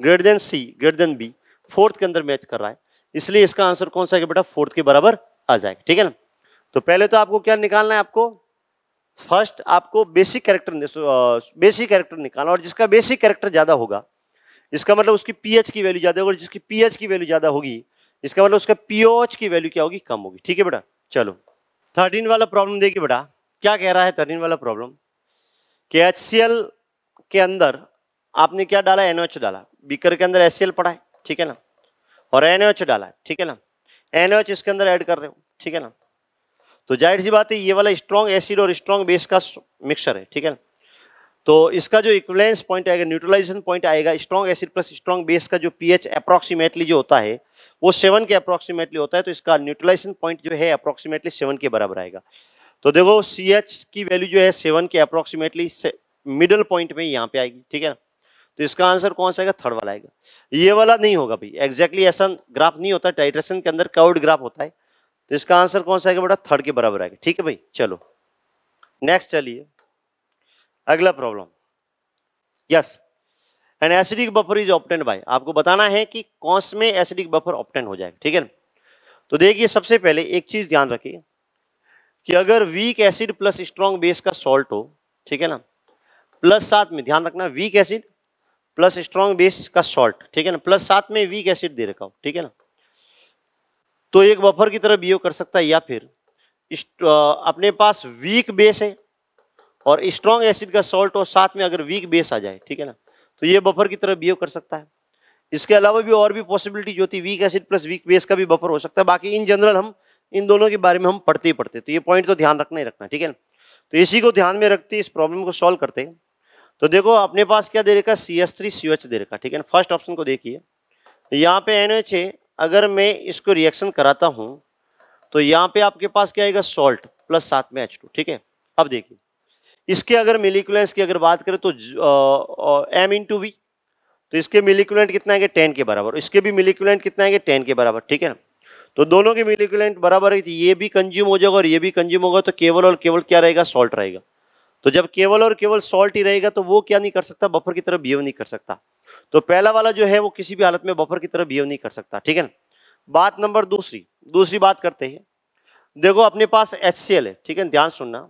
greater than C greater than B fourth के अंदर मैच कर रहा है इसलिए इसका आंसर कौन सा है बेटा फोर्थ के बराबर आ जाएगा ठीक है ना तो पहले तो आपको क्या निकालना है आपको फर्स्ट आपको बेसिक कैरेक्टर बेसिक कैरेक्टर निकालना और जिसका बेसिक कैरेक्टर ज़्यादा होगा इसका मतलब उसकी पीएच की वैल्यू ज़्यादा होगी और जिसकी पीएच की वैल्यू ज़्यादा होगी इसका मतलब उसका पीओच की वैल्यू क्या होगी कम होगी ठीक है बेटा चलो थर्टीन वाला प्रॉब्लम देखिए बेटा क्या कह रहा है थर्टीन वाला प्रॉब्लम कि एच के अंदर आपने क्या डाला एन डाला बीकर के अंदर एच पड़ा है ठीक है ना और एन डाला है ठीक है ना एन इसके अंदर ऐड कर रहे हो ठीक है ना तो जाहिर सी बात है ये वाला स्ट्रॉन्ग एसिड और स्ट्रॉन्ग बेस का मिक्सर है ठीक है ना तो इसका जो इक्वलेंस पॉइंट आएगा न्यूट्रलाइजेशन पॉइंट आएगा strong acid plus strong base का जो पी अप्रोक्सीमेटली जो होता है वो सेवन के अप्रोक्सीमेटली होता है तो इसका न्यूट्रलाइजेशन पॉइंट जो है अप्रोक्सीमेटली सेवन के बराबर आएगा तो देखो सी की वैल्यू जो है सेवन के अप्रोक्सीमेटली मिडल पॉइंट में यहाँ पे आएगी ठीक है ना तो इसका आंसर कौन सा आएगा थर्ड वाला आएगा ये वाला नहीं होगा भाई एग्जैक्टली ऐसा ग्राफ नहीं होता टाइट्रेशन के अंदर कर्व्ड ग्राफ होता है तो इसका आंसर कौन सा आएगा बेटा थर्ड के बराबर आएगा ठीक है भाई चलो नेक्स्ट चलिए अगला problem yes and acidic buffer is obtained by आपको बताना है कि कौन में एसिडिक बफर ऑप्टेंट हो जाएगा ठीक है ना तो देखिए सबसे पहले एक चीज ध्यान रखिए कि अगर weak acid plus strong base का सॉल्ट हो ठीक है ना प्लस साथ में ध्यान रखना weak acid plus strong base का सॉल्ट ठीक है ना प्लस साथ में वीक एसिड दे रखा हो ठीक है ना तो एक बफर की तरह बीओ कर सकता है या फिर अपने पास वीक बेस है और स्ट्रॉन्ग एसिड का सॉल्ट और साथ में अगर वीक बेस आ जाए ठीक है ना तो ये बफर की तरह बीओ कर सकता है इसके अलावा भी और भी जो होती है weak acid plus weak base का भी बफर हो सकता है बाकी इन जनरल हम इन दोनों के बारे में हम पढ़ते ही पढ़ते तो ये पॉइंट तो ध्यान रखना ही रखना ठीक है ना तो इसी को ध्यान में रखते इस प्रॉब्लम को सॉल्व करते हैं तो देखो अपने पास क्या दे रखा C S three C H दे रखा ठीक है ना फर्स्ट ऑप्शन को देखिए यहाँ पे एन एच ए अगर मैं इसको रिएक्शन कराता हूँ तो यहाँ पे आपके पास क्या आएगा सॉल्ट प्लस साथ में एच टू ठीक है अब देखिए इसके अगर मिलिकुलेंस की अगर बात करें तो एम इन टू वी तो इसके मिलिकुलेंट कितना आएगा टेन के बराबर इसके भी मिलिकुलेंट कितना आएगा टेन के बराबर ठीक है ना तो दोनों के मिलीकुलेंट बराबर है ये भी कंज्यूम हो जाएगा और ये भी कंज्यूम होगा तो केवल और केवल क्या रहेगा सॉल्ट रहेगा तो जब केवल और केवल सॉल्ट ही रहेगा तो वो क्या नहीं कर सकता बफर की तरफ बिहेव नहीं कर सकता तो पहला वाला जो है वो किसी भी हालत में बफर की तरफ बिहेव नहीं कर सकता ठीक है ना बात नंबर दूसरी दूसरी बात करते हैं देखो अपने पास एच है ठीक है ध्यान सुनना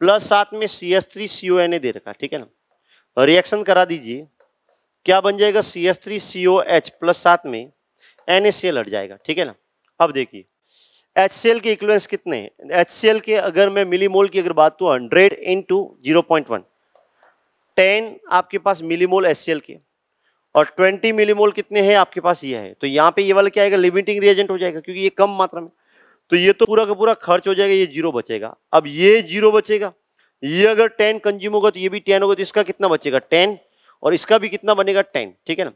प्लस साथ में C S three C O N A दे रखा ठीक है ना रिएक्शन करा दीजिए क्या बन जाएगा C S three C O H plus साथ में एन ए सी एल हट जाएगा ठीक है ना अब देखिए एच सी एल के इक्वेंस कितने एच सी एल के अगर मैं मिली मोल की अगर बात तो hundred into zero point one ten आपके पास मिली मोल एच के और ट्वेंटी मिली मोल कितने हैं आपके पास ये है तो यहाँ पे ये वाला क्या आएगा लिमिटिंग रिएजेंट हो जाएगा क्योंकि ये कम मात्रा में तो ये तो पूरा का पूरा खर्च हो जाएगा ये जीरो बचेगा अब ये जीरो बचेगा ये अगर टेन कंज्यूम होगा तो ये भी टेन होगा तो इसका कितना बचेगा टेन और इसका भी कितना बनेगा टेन ठीक है ना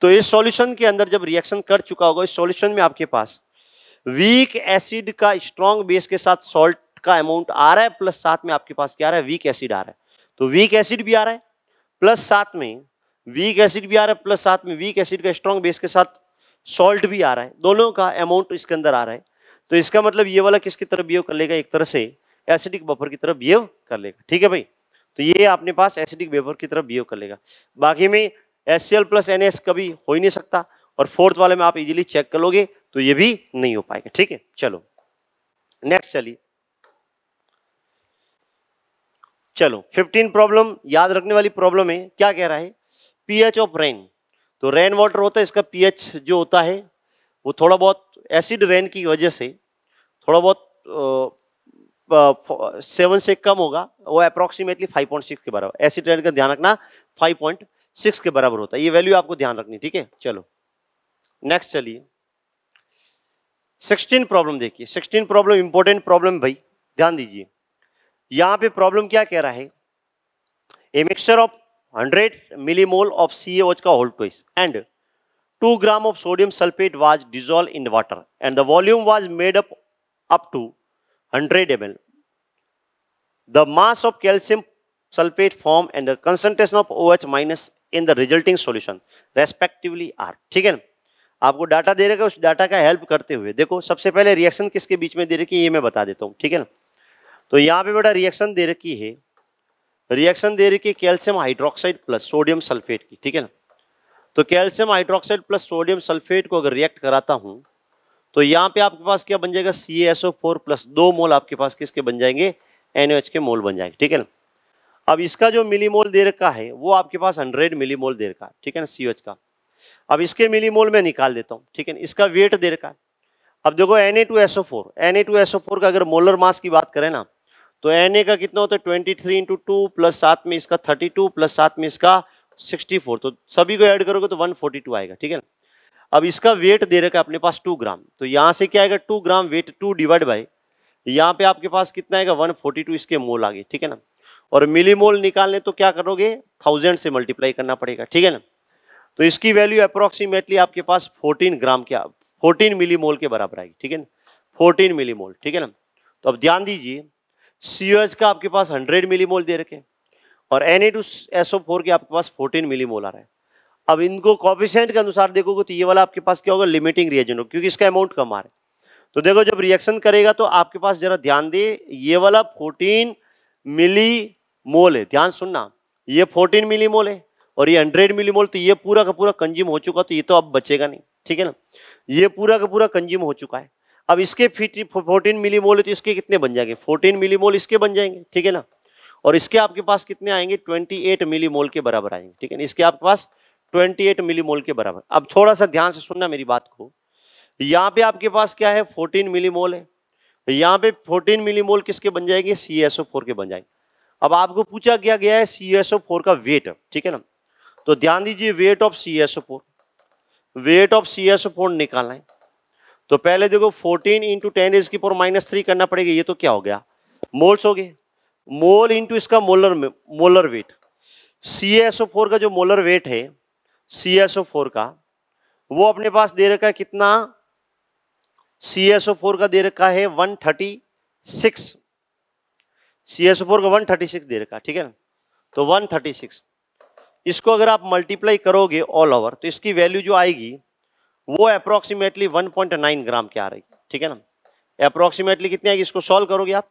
तो इस सॉल्यूशन के अंदर जब रिएक्शन कर चुका होगा इस सॉल्यूशन में आपके पास वीक एसिड का स्ट्रॉन्ग बेस के साथ सॉल्ट का अमाउंट आ रहा है प्लस साथ में आपके पास क्या आ रहा है वीक एसिड आ रहा है तो वीक एसिड भी आ रहा है प्लस साथ में वीक एसिड भी आ रहा है प्लस साथ में वीक एसिड का स्ट्रॉन्ग बेस के साथ सॉल्ट भी आ रहा है दोनों का अमाउंट इसके अंदर आ रहा है तो इसका मतलब ये वाला किसकी तरफ बिहेव कर लेगा एक तरह से एसिडिक बफर की तरफ बिहेव कर लेगा ठीक है भाई तो ये अपने पास एसिडिक बेफर की तरफ बिहेव कर लेगा बाकी में S C L plus N S कभी हो ही नहीं सकता और फोर्थ वाले में आप इजीली चेक कर लोगे तो ये भी नहीं हो पाएगा ठीक है चलो नेक्स्ट चलिए चलो 15 प्रॉब्लम याद रखने वाली प्रॉब्लम है क्या कह रहा है पीएच ऑफ रेन तो रेन वाटर होता है इसका पीएच जो होता है वो थोड़ा बहुत एसिड रेन की वजह से थोड़ा बहुत सेवन से कम होगा वो अप्रोक्सीमेटली फाइव पॉइंट सिक्स के बराबर एसिड रेन का ध्यान रखना फाइव पॉइंट सिक्स के बराबर होता है ये वैल्यू आपको ध्यान रखनी ठीक है चलो नेक्स्ट चलिए सिक्सटीन प्रॉब्लम देखिए सिक्सटीन प्रॉब्लम इंपॉर्टेंट प्रॉब्लम भाई ध्यान दीजिए यहाँ पे प्रॉब्लम क्या कह रहा है A mixture of 100 millimole of C H का hold twice and 2 gram of sodium sulphate was dissolve in water and the volume was made up up to 100 the mass of calcium sulphate form and the the of O H minus in the resulting solution respectively are ठीक है ना आपको data दे रहेगा उस data का help करते हुए देखो सबसे पहले रिएक्शन किसके बीच में दे रखी है ये मैं बता देता हूँ ठीक है ना तो यहाँ पे बेटा रिएक्शन दे रखी है रिएक्शन दे रखी है calcium hydroxide plus sodium sulphate की ठीक है ना तो calcium hydroxide plus sodium sulphate को अगर रिएक्ट कराता हूँ तो यहाँ पे आपके पास क्या बन जाएगा C S O four plus दो मोल आपके पास किसके बन जाएंगे एन के मोल बन जाएंगे ठीक है ना अब इसका जो मिली मोल दे रखा है वो आपके पास हंड्रेड मिली मोल दे रखा है ठीक है ना सी का अब इसके मिली मोल में निकाल देता हूँ ठीक है इसका वेट दे रखा है अब देखो N A two S O four N A two S O four का अगर मोलर मास की बात करें ना तो एन ए का कितना होता है twenty three into two plus सात में इसका थर्टी टू प्लस सात में इसका सिक्सटी फोर तो सभी को ऐड करोगे तो वन फोर्टी टू आएगा ठीक है ना अब इसका वेट दे रखा है अपने पास टू ग्राम तो यहाँ से क्या आएगा two gram weight two divide by यहाँ पे आपके पास कितना आएगा वन फोर्टी टू इसके मोल आगे ठीक है ना और मिली मोल निकालने तो क्या करोगे थाउजेंड से मल्टीप्लाई करना पड़ेगा ठीक है ना तो इसकी वैल्यू अप्रोक्सीमेटली आपके पास 14 ग्राम के 14 मिलीमोल के बराबर आएगी ठीक है ना 14 मिलीमोल ठीक है ना तो अब ध्यान दीजिए सी का आपके पास 100 मिलीमोल दे रखे और N A two S O four के आपके पास 14 मिलीमोल आ रहा है अब इनको कॉपिशेंट के अनुसार देखोगे तो ये वाला आपके पास क्या होगा लिमिटिंग रिएजन होगा क्योंकि इसका अमाउंट कम आ रहा है तो देखो जब रिएक्शन करेगा तो आपके पास जरा ध्यान दे ये वाला 14 मिली मोल है ध्यान सुनना ये 14 मिली मोल है और ये हंड्रेड मिलीमोल तो ये पूरा का पूरा कंज्यूम हो चुका तो ये तो अब बचेगा नहीं ठीक है ना ये पूरा का पूरा कंज्यूम हो चुका है अब इसके फिफ्टी फोर्टीन मिली मोल है तो इसके कितने बन जाएंगे फोर्टीन मिली मोल इसके बन जाएंगे ठीक है ना और इसके आपके पास कितने आएंगे ट्वेंटी एट मिली मोल के बराबर आएंगे ठीक है ना इसके आपके पास ट्वेंटी एट मिली मोल के बराबर अब थोड़ा सा ध्यान से सुनना मेरी बात को यहाँ पे आपके पास क्या है फोर्टीन मिली मोल है यहाँ पे फोर्टीन मिली मोल किसके बन जाएंगे सी एस ओ फोर के बन जाएंगे अब आपको पूछा गया गया है सी एस ओ फोर का वेट ठीक है ना तो ध्यान दीजिए weight of C S four weight of C S four निकालना है तो पहले देखो 14 इंटू टेन इज की पावर माइनस थ्री करना पड़ेगा ये तो क्या हो गया मोल्स हो गए मोल इंटू इसका molar molar weight C S four का जो मोलर वेट है सी एस फोर का वो अपने पास दे रखा है कितना सी एस फोर का दे रखा है one thirty six C S four का वन थर्टी सिक्स दे रखा ठीक है ना तो वन थर्टी सिक्स इसको अगर आप मल्टीप्लाई करोगे ऑल ओवर तो इसकी वैल्यू जो आएगी वो पॉइंट 1.9 ग्राम की आ रही है ठीक है ना अप्रोक्सीमेटली कितनी आएगी इसको सॉल्व करोगे आप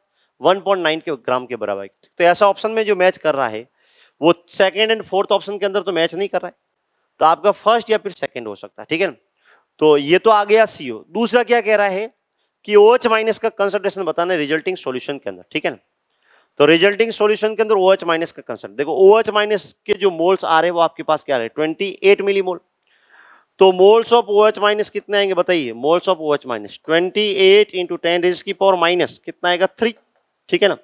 1.9 के ग्राम के बराबर आएगी तो ऐसा ऑप्शन में जो मैच कर रहा है वो सेकेंड एंड फोर्थ ऑप्शन के अंदर तो मैच नहीं कर रहा है तो आपका फर्स्ट या फिर सेकेंड हो सकता है ठीक है ना तो ये तो आ गया सी दूसरा क्या कह रहा है कि ओच माइनस का कंसल्टेशन बताना है रिजल्टिंग सोल्यूशन के अंदर ठीक है ना तो रिजल्टिंग सॉल्यूशन के अंदर ओ एच माइनस का कंसेप्ट देखो ओ एच माइनस के जो मोल्स आ रहे हैं वो आपके पास क्या आ रहे हैं ट्वेंटी एट मिली मोल तो moles of O H minus कितने आएंगे बताइए moles of O H minus twenty eight into ten raise की पावर माइनस कितना आएगा थ्री ठीक है ना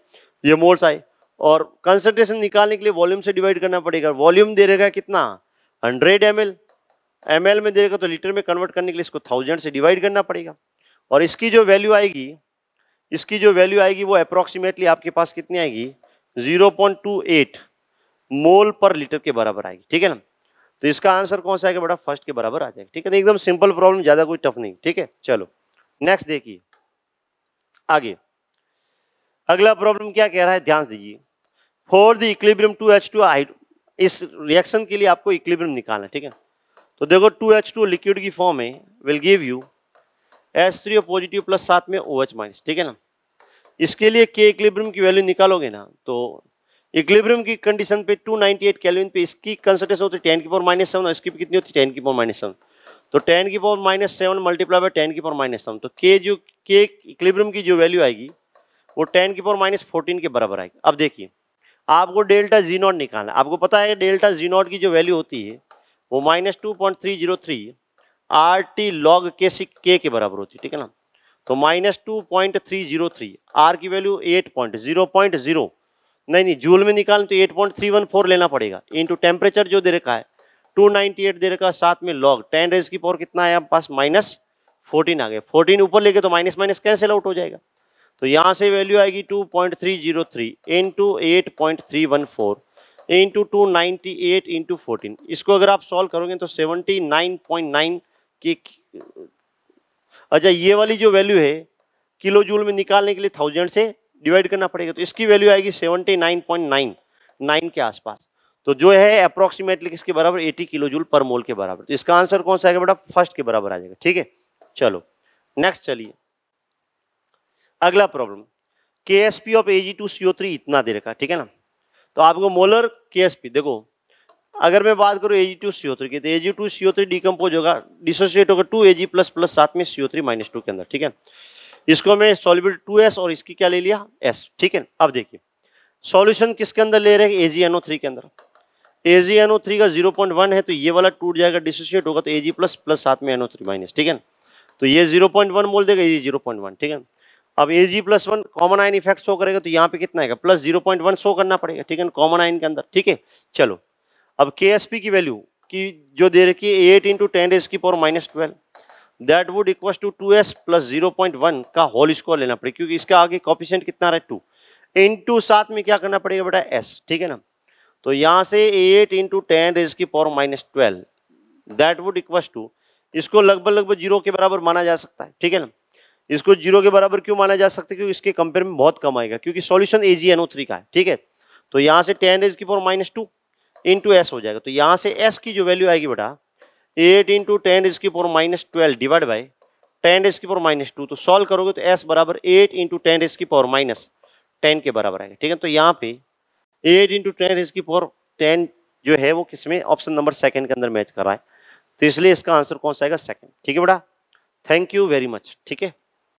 ये मोल्स आए और कंसेंट्रेशन निकालने के लिए वॉल्यूम से डिवाइड करना पड़ेगा वॉल्यूम दे रहेगा कितना hundred M L M L में दे रहेगा तो लीटर में कन्वर्ट करने के लिए इसको थाउजेंड से डिवाइड करना पड़ेगा और इसकी जो वैल्यू आएगी इसकी जो वैल्यू आएगी वो अप्रॉक्सीमेटली आपके पास कितनी आएगी 0.28 मोल पर लीटर के बराबर आएगी ठीक है ना तो इसका आंसर कौन सा आएगा बड़ा फर्स्ट के बराबर आ जाएगा ठीक है ना एकदम सिंपल प्रॉब्लम ज़्यादा कोई टफ नहीं ठीक है चलो नेक्स्ट देखिए आगे अगला प्रॉब्लम क्या कह रहा है ध्यान दीजिए for the equilibrium two H two इस रिएक्शन के लिए आपको इक्लिब्रियम निकालना है ठीक है तो देखो टू एच टू लिक्विड की फॉर्म है will give you S three positive plus साथ में ओ एच माइनस ठीक है ना इसके लिए के इक्लिब्रियम की वैल्यू निकालोगे ना तो इक्लिब्रियम की कंडीशन पे 298 एट कैलविन पे इसकी कंसनट्रेशन होती है टेन की पावर माइनस सेवन और इसकी भी कितनी होती है टेन की पावर माइनस सेवन तो टेन की power minus seven multiply by ten की पावर माइनस सेवन तो के जो के इक्लिब्रियम की जो वैल्यू आएगी वो टेन की पावर माइनस फोर्टीन के बराबर आएगी अब देखिए आपको डेल्टा जी नॉट निकालना आपको पता है डेल्टा जी नॉट की जो वैल्यू होती है वो minus two point three zero three R T log K C के के बराबर होती है ठीक है ना तो minus two point three zero three R की value eight point zero point zero नहीं नहीं जूल में निकालें तो eight point three one four लेना पड़ेगा इंटू टेम्परेचर जो दे रखा है टू नाइन्टी एट दे रखा है साथ में लॉग टेन रेज की पावर कितना है पास माइनस फोर्टीन आ गया फोर्टीन ऊपर लेके तो माइनस माइनस कैंसिल आउट हो जाएगा तो यहाँ से वैल्यू आएगी two point three zero three into eight point three one four into two ninety eight into fourteen इसको अगर आप सॉल्व करोगे तो सेवेंटी नाइन पॉइंट नाइन कि अच्छा ये वाली जो वैल्यू है किलो जूल में निकालने के लिए थाउजेंड से डिवाइड करना पड़ेगा तो इसकी वैल्यू आएगी seventy nine point nine nine के आसपास तो जो है अप्रोक्सीमेटली किसके बराबर एटी किलो जूल पर मोल के बराबर तो इसका आंसर कौन सा आएगा बेटा फर्स्ट के बराबर आ जाएगा ठीक है चलो नेक्स्ट चलिए अगला problem K S P of A G two C O three इतना दे रखा ठीक है ना तो आपको मोलर के एस पी देखो अगर मैं बात करूँ ए G two C O three की तो A G two C O three decompose होगा डिसोसिएट होगा two A G plus plus साथ में C O three minus two के अंदर ठीक है इसको मैं सॉल्यूबिलिटी टू एस और इसकी क्या ले लिया एस ठीक है अब देखिए सॉल्यूशन किसके अंदर ले रहे हैं ए जी एन ओ थ्री के अंदर A G N O three का जीरो पॉइंट वन है तो ये वाला टूट जाएगा डिसोसिएट होगा तो ए जी प्लस प्लस साथ में एन ओ थ्री माइनस ठीक है तो ये जीरो पॉइंट वन बोल देगा A G zero point one ठीक है अब A G plus one common ion effect show करेगा तो यहाँ पे कितना आएगा plus zero point one show करना पड़ेगा ठीक है कॉमन आइन के अंदर ठीक है चलो अब के की वैल्यू की जो दे रखी है एट इंटू टेन एस की power minus twelve that would equal to two S plus zero point one का होल स्क्वायर लेना पड़ेगा क्योंकि इसका आगे कॉपिशेंट कितना रहा है टू इंटू साथ में क्या करना पड़ेगा बेटा एस ठीक है ना तो यहाँ से एट इंटू टेन एस की power minus twelve that would equal to इसको लगभग लगभग जीरो के बराबर माना जा सकता है ठीक है ना इसको जीरो के बराबर क्यों माना जा सकता है क्योंकि इसके कंपेयर में बहुत कम आएगा क्योंकि solution A G N O three का है ठीक है तो यहाँ से टेन एज की power minus two into S हो जाएगा तो यहाँ से एस की जो वैल्यू आएगी बेटा एट इंटू टेन इज की power minus twelve divide by ten is की पोर माइनस टू तो सॉल्व करोगे तो एस बराबर एट इंटू टेन इज की पावर माइनस टेन के बराबर आएगा ठीक है तो यहाँ पे एट इंटू टेन इज की पावर टेन जो है वो किसमें ऑप्शन नंबर सेकंड के अंदर मैच कर रहा है तो इसलिए इसका आंसर कौन सा आएगा सेकंड ठीक है बेटा थैंक यू वेरी मच ठीक है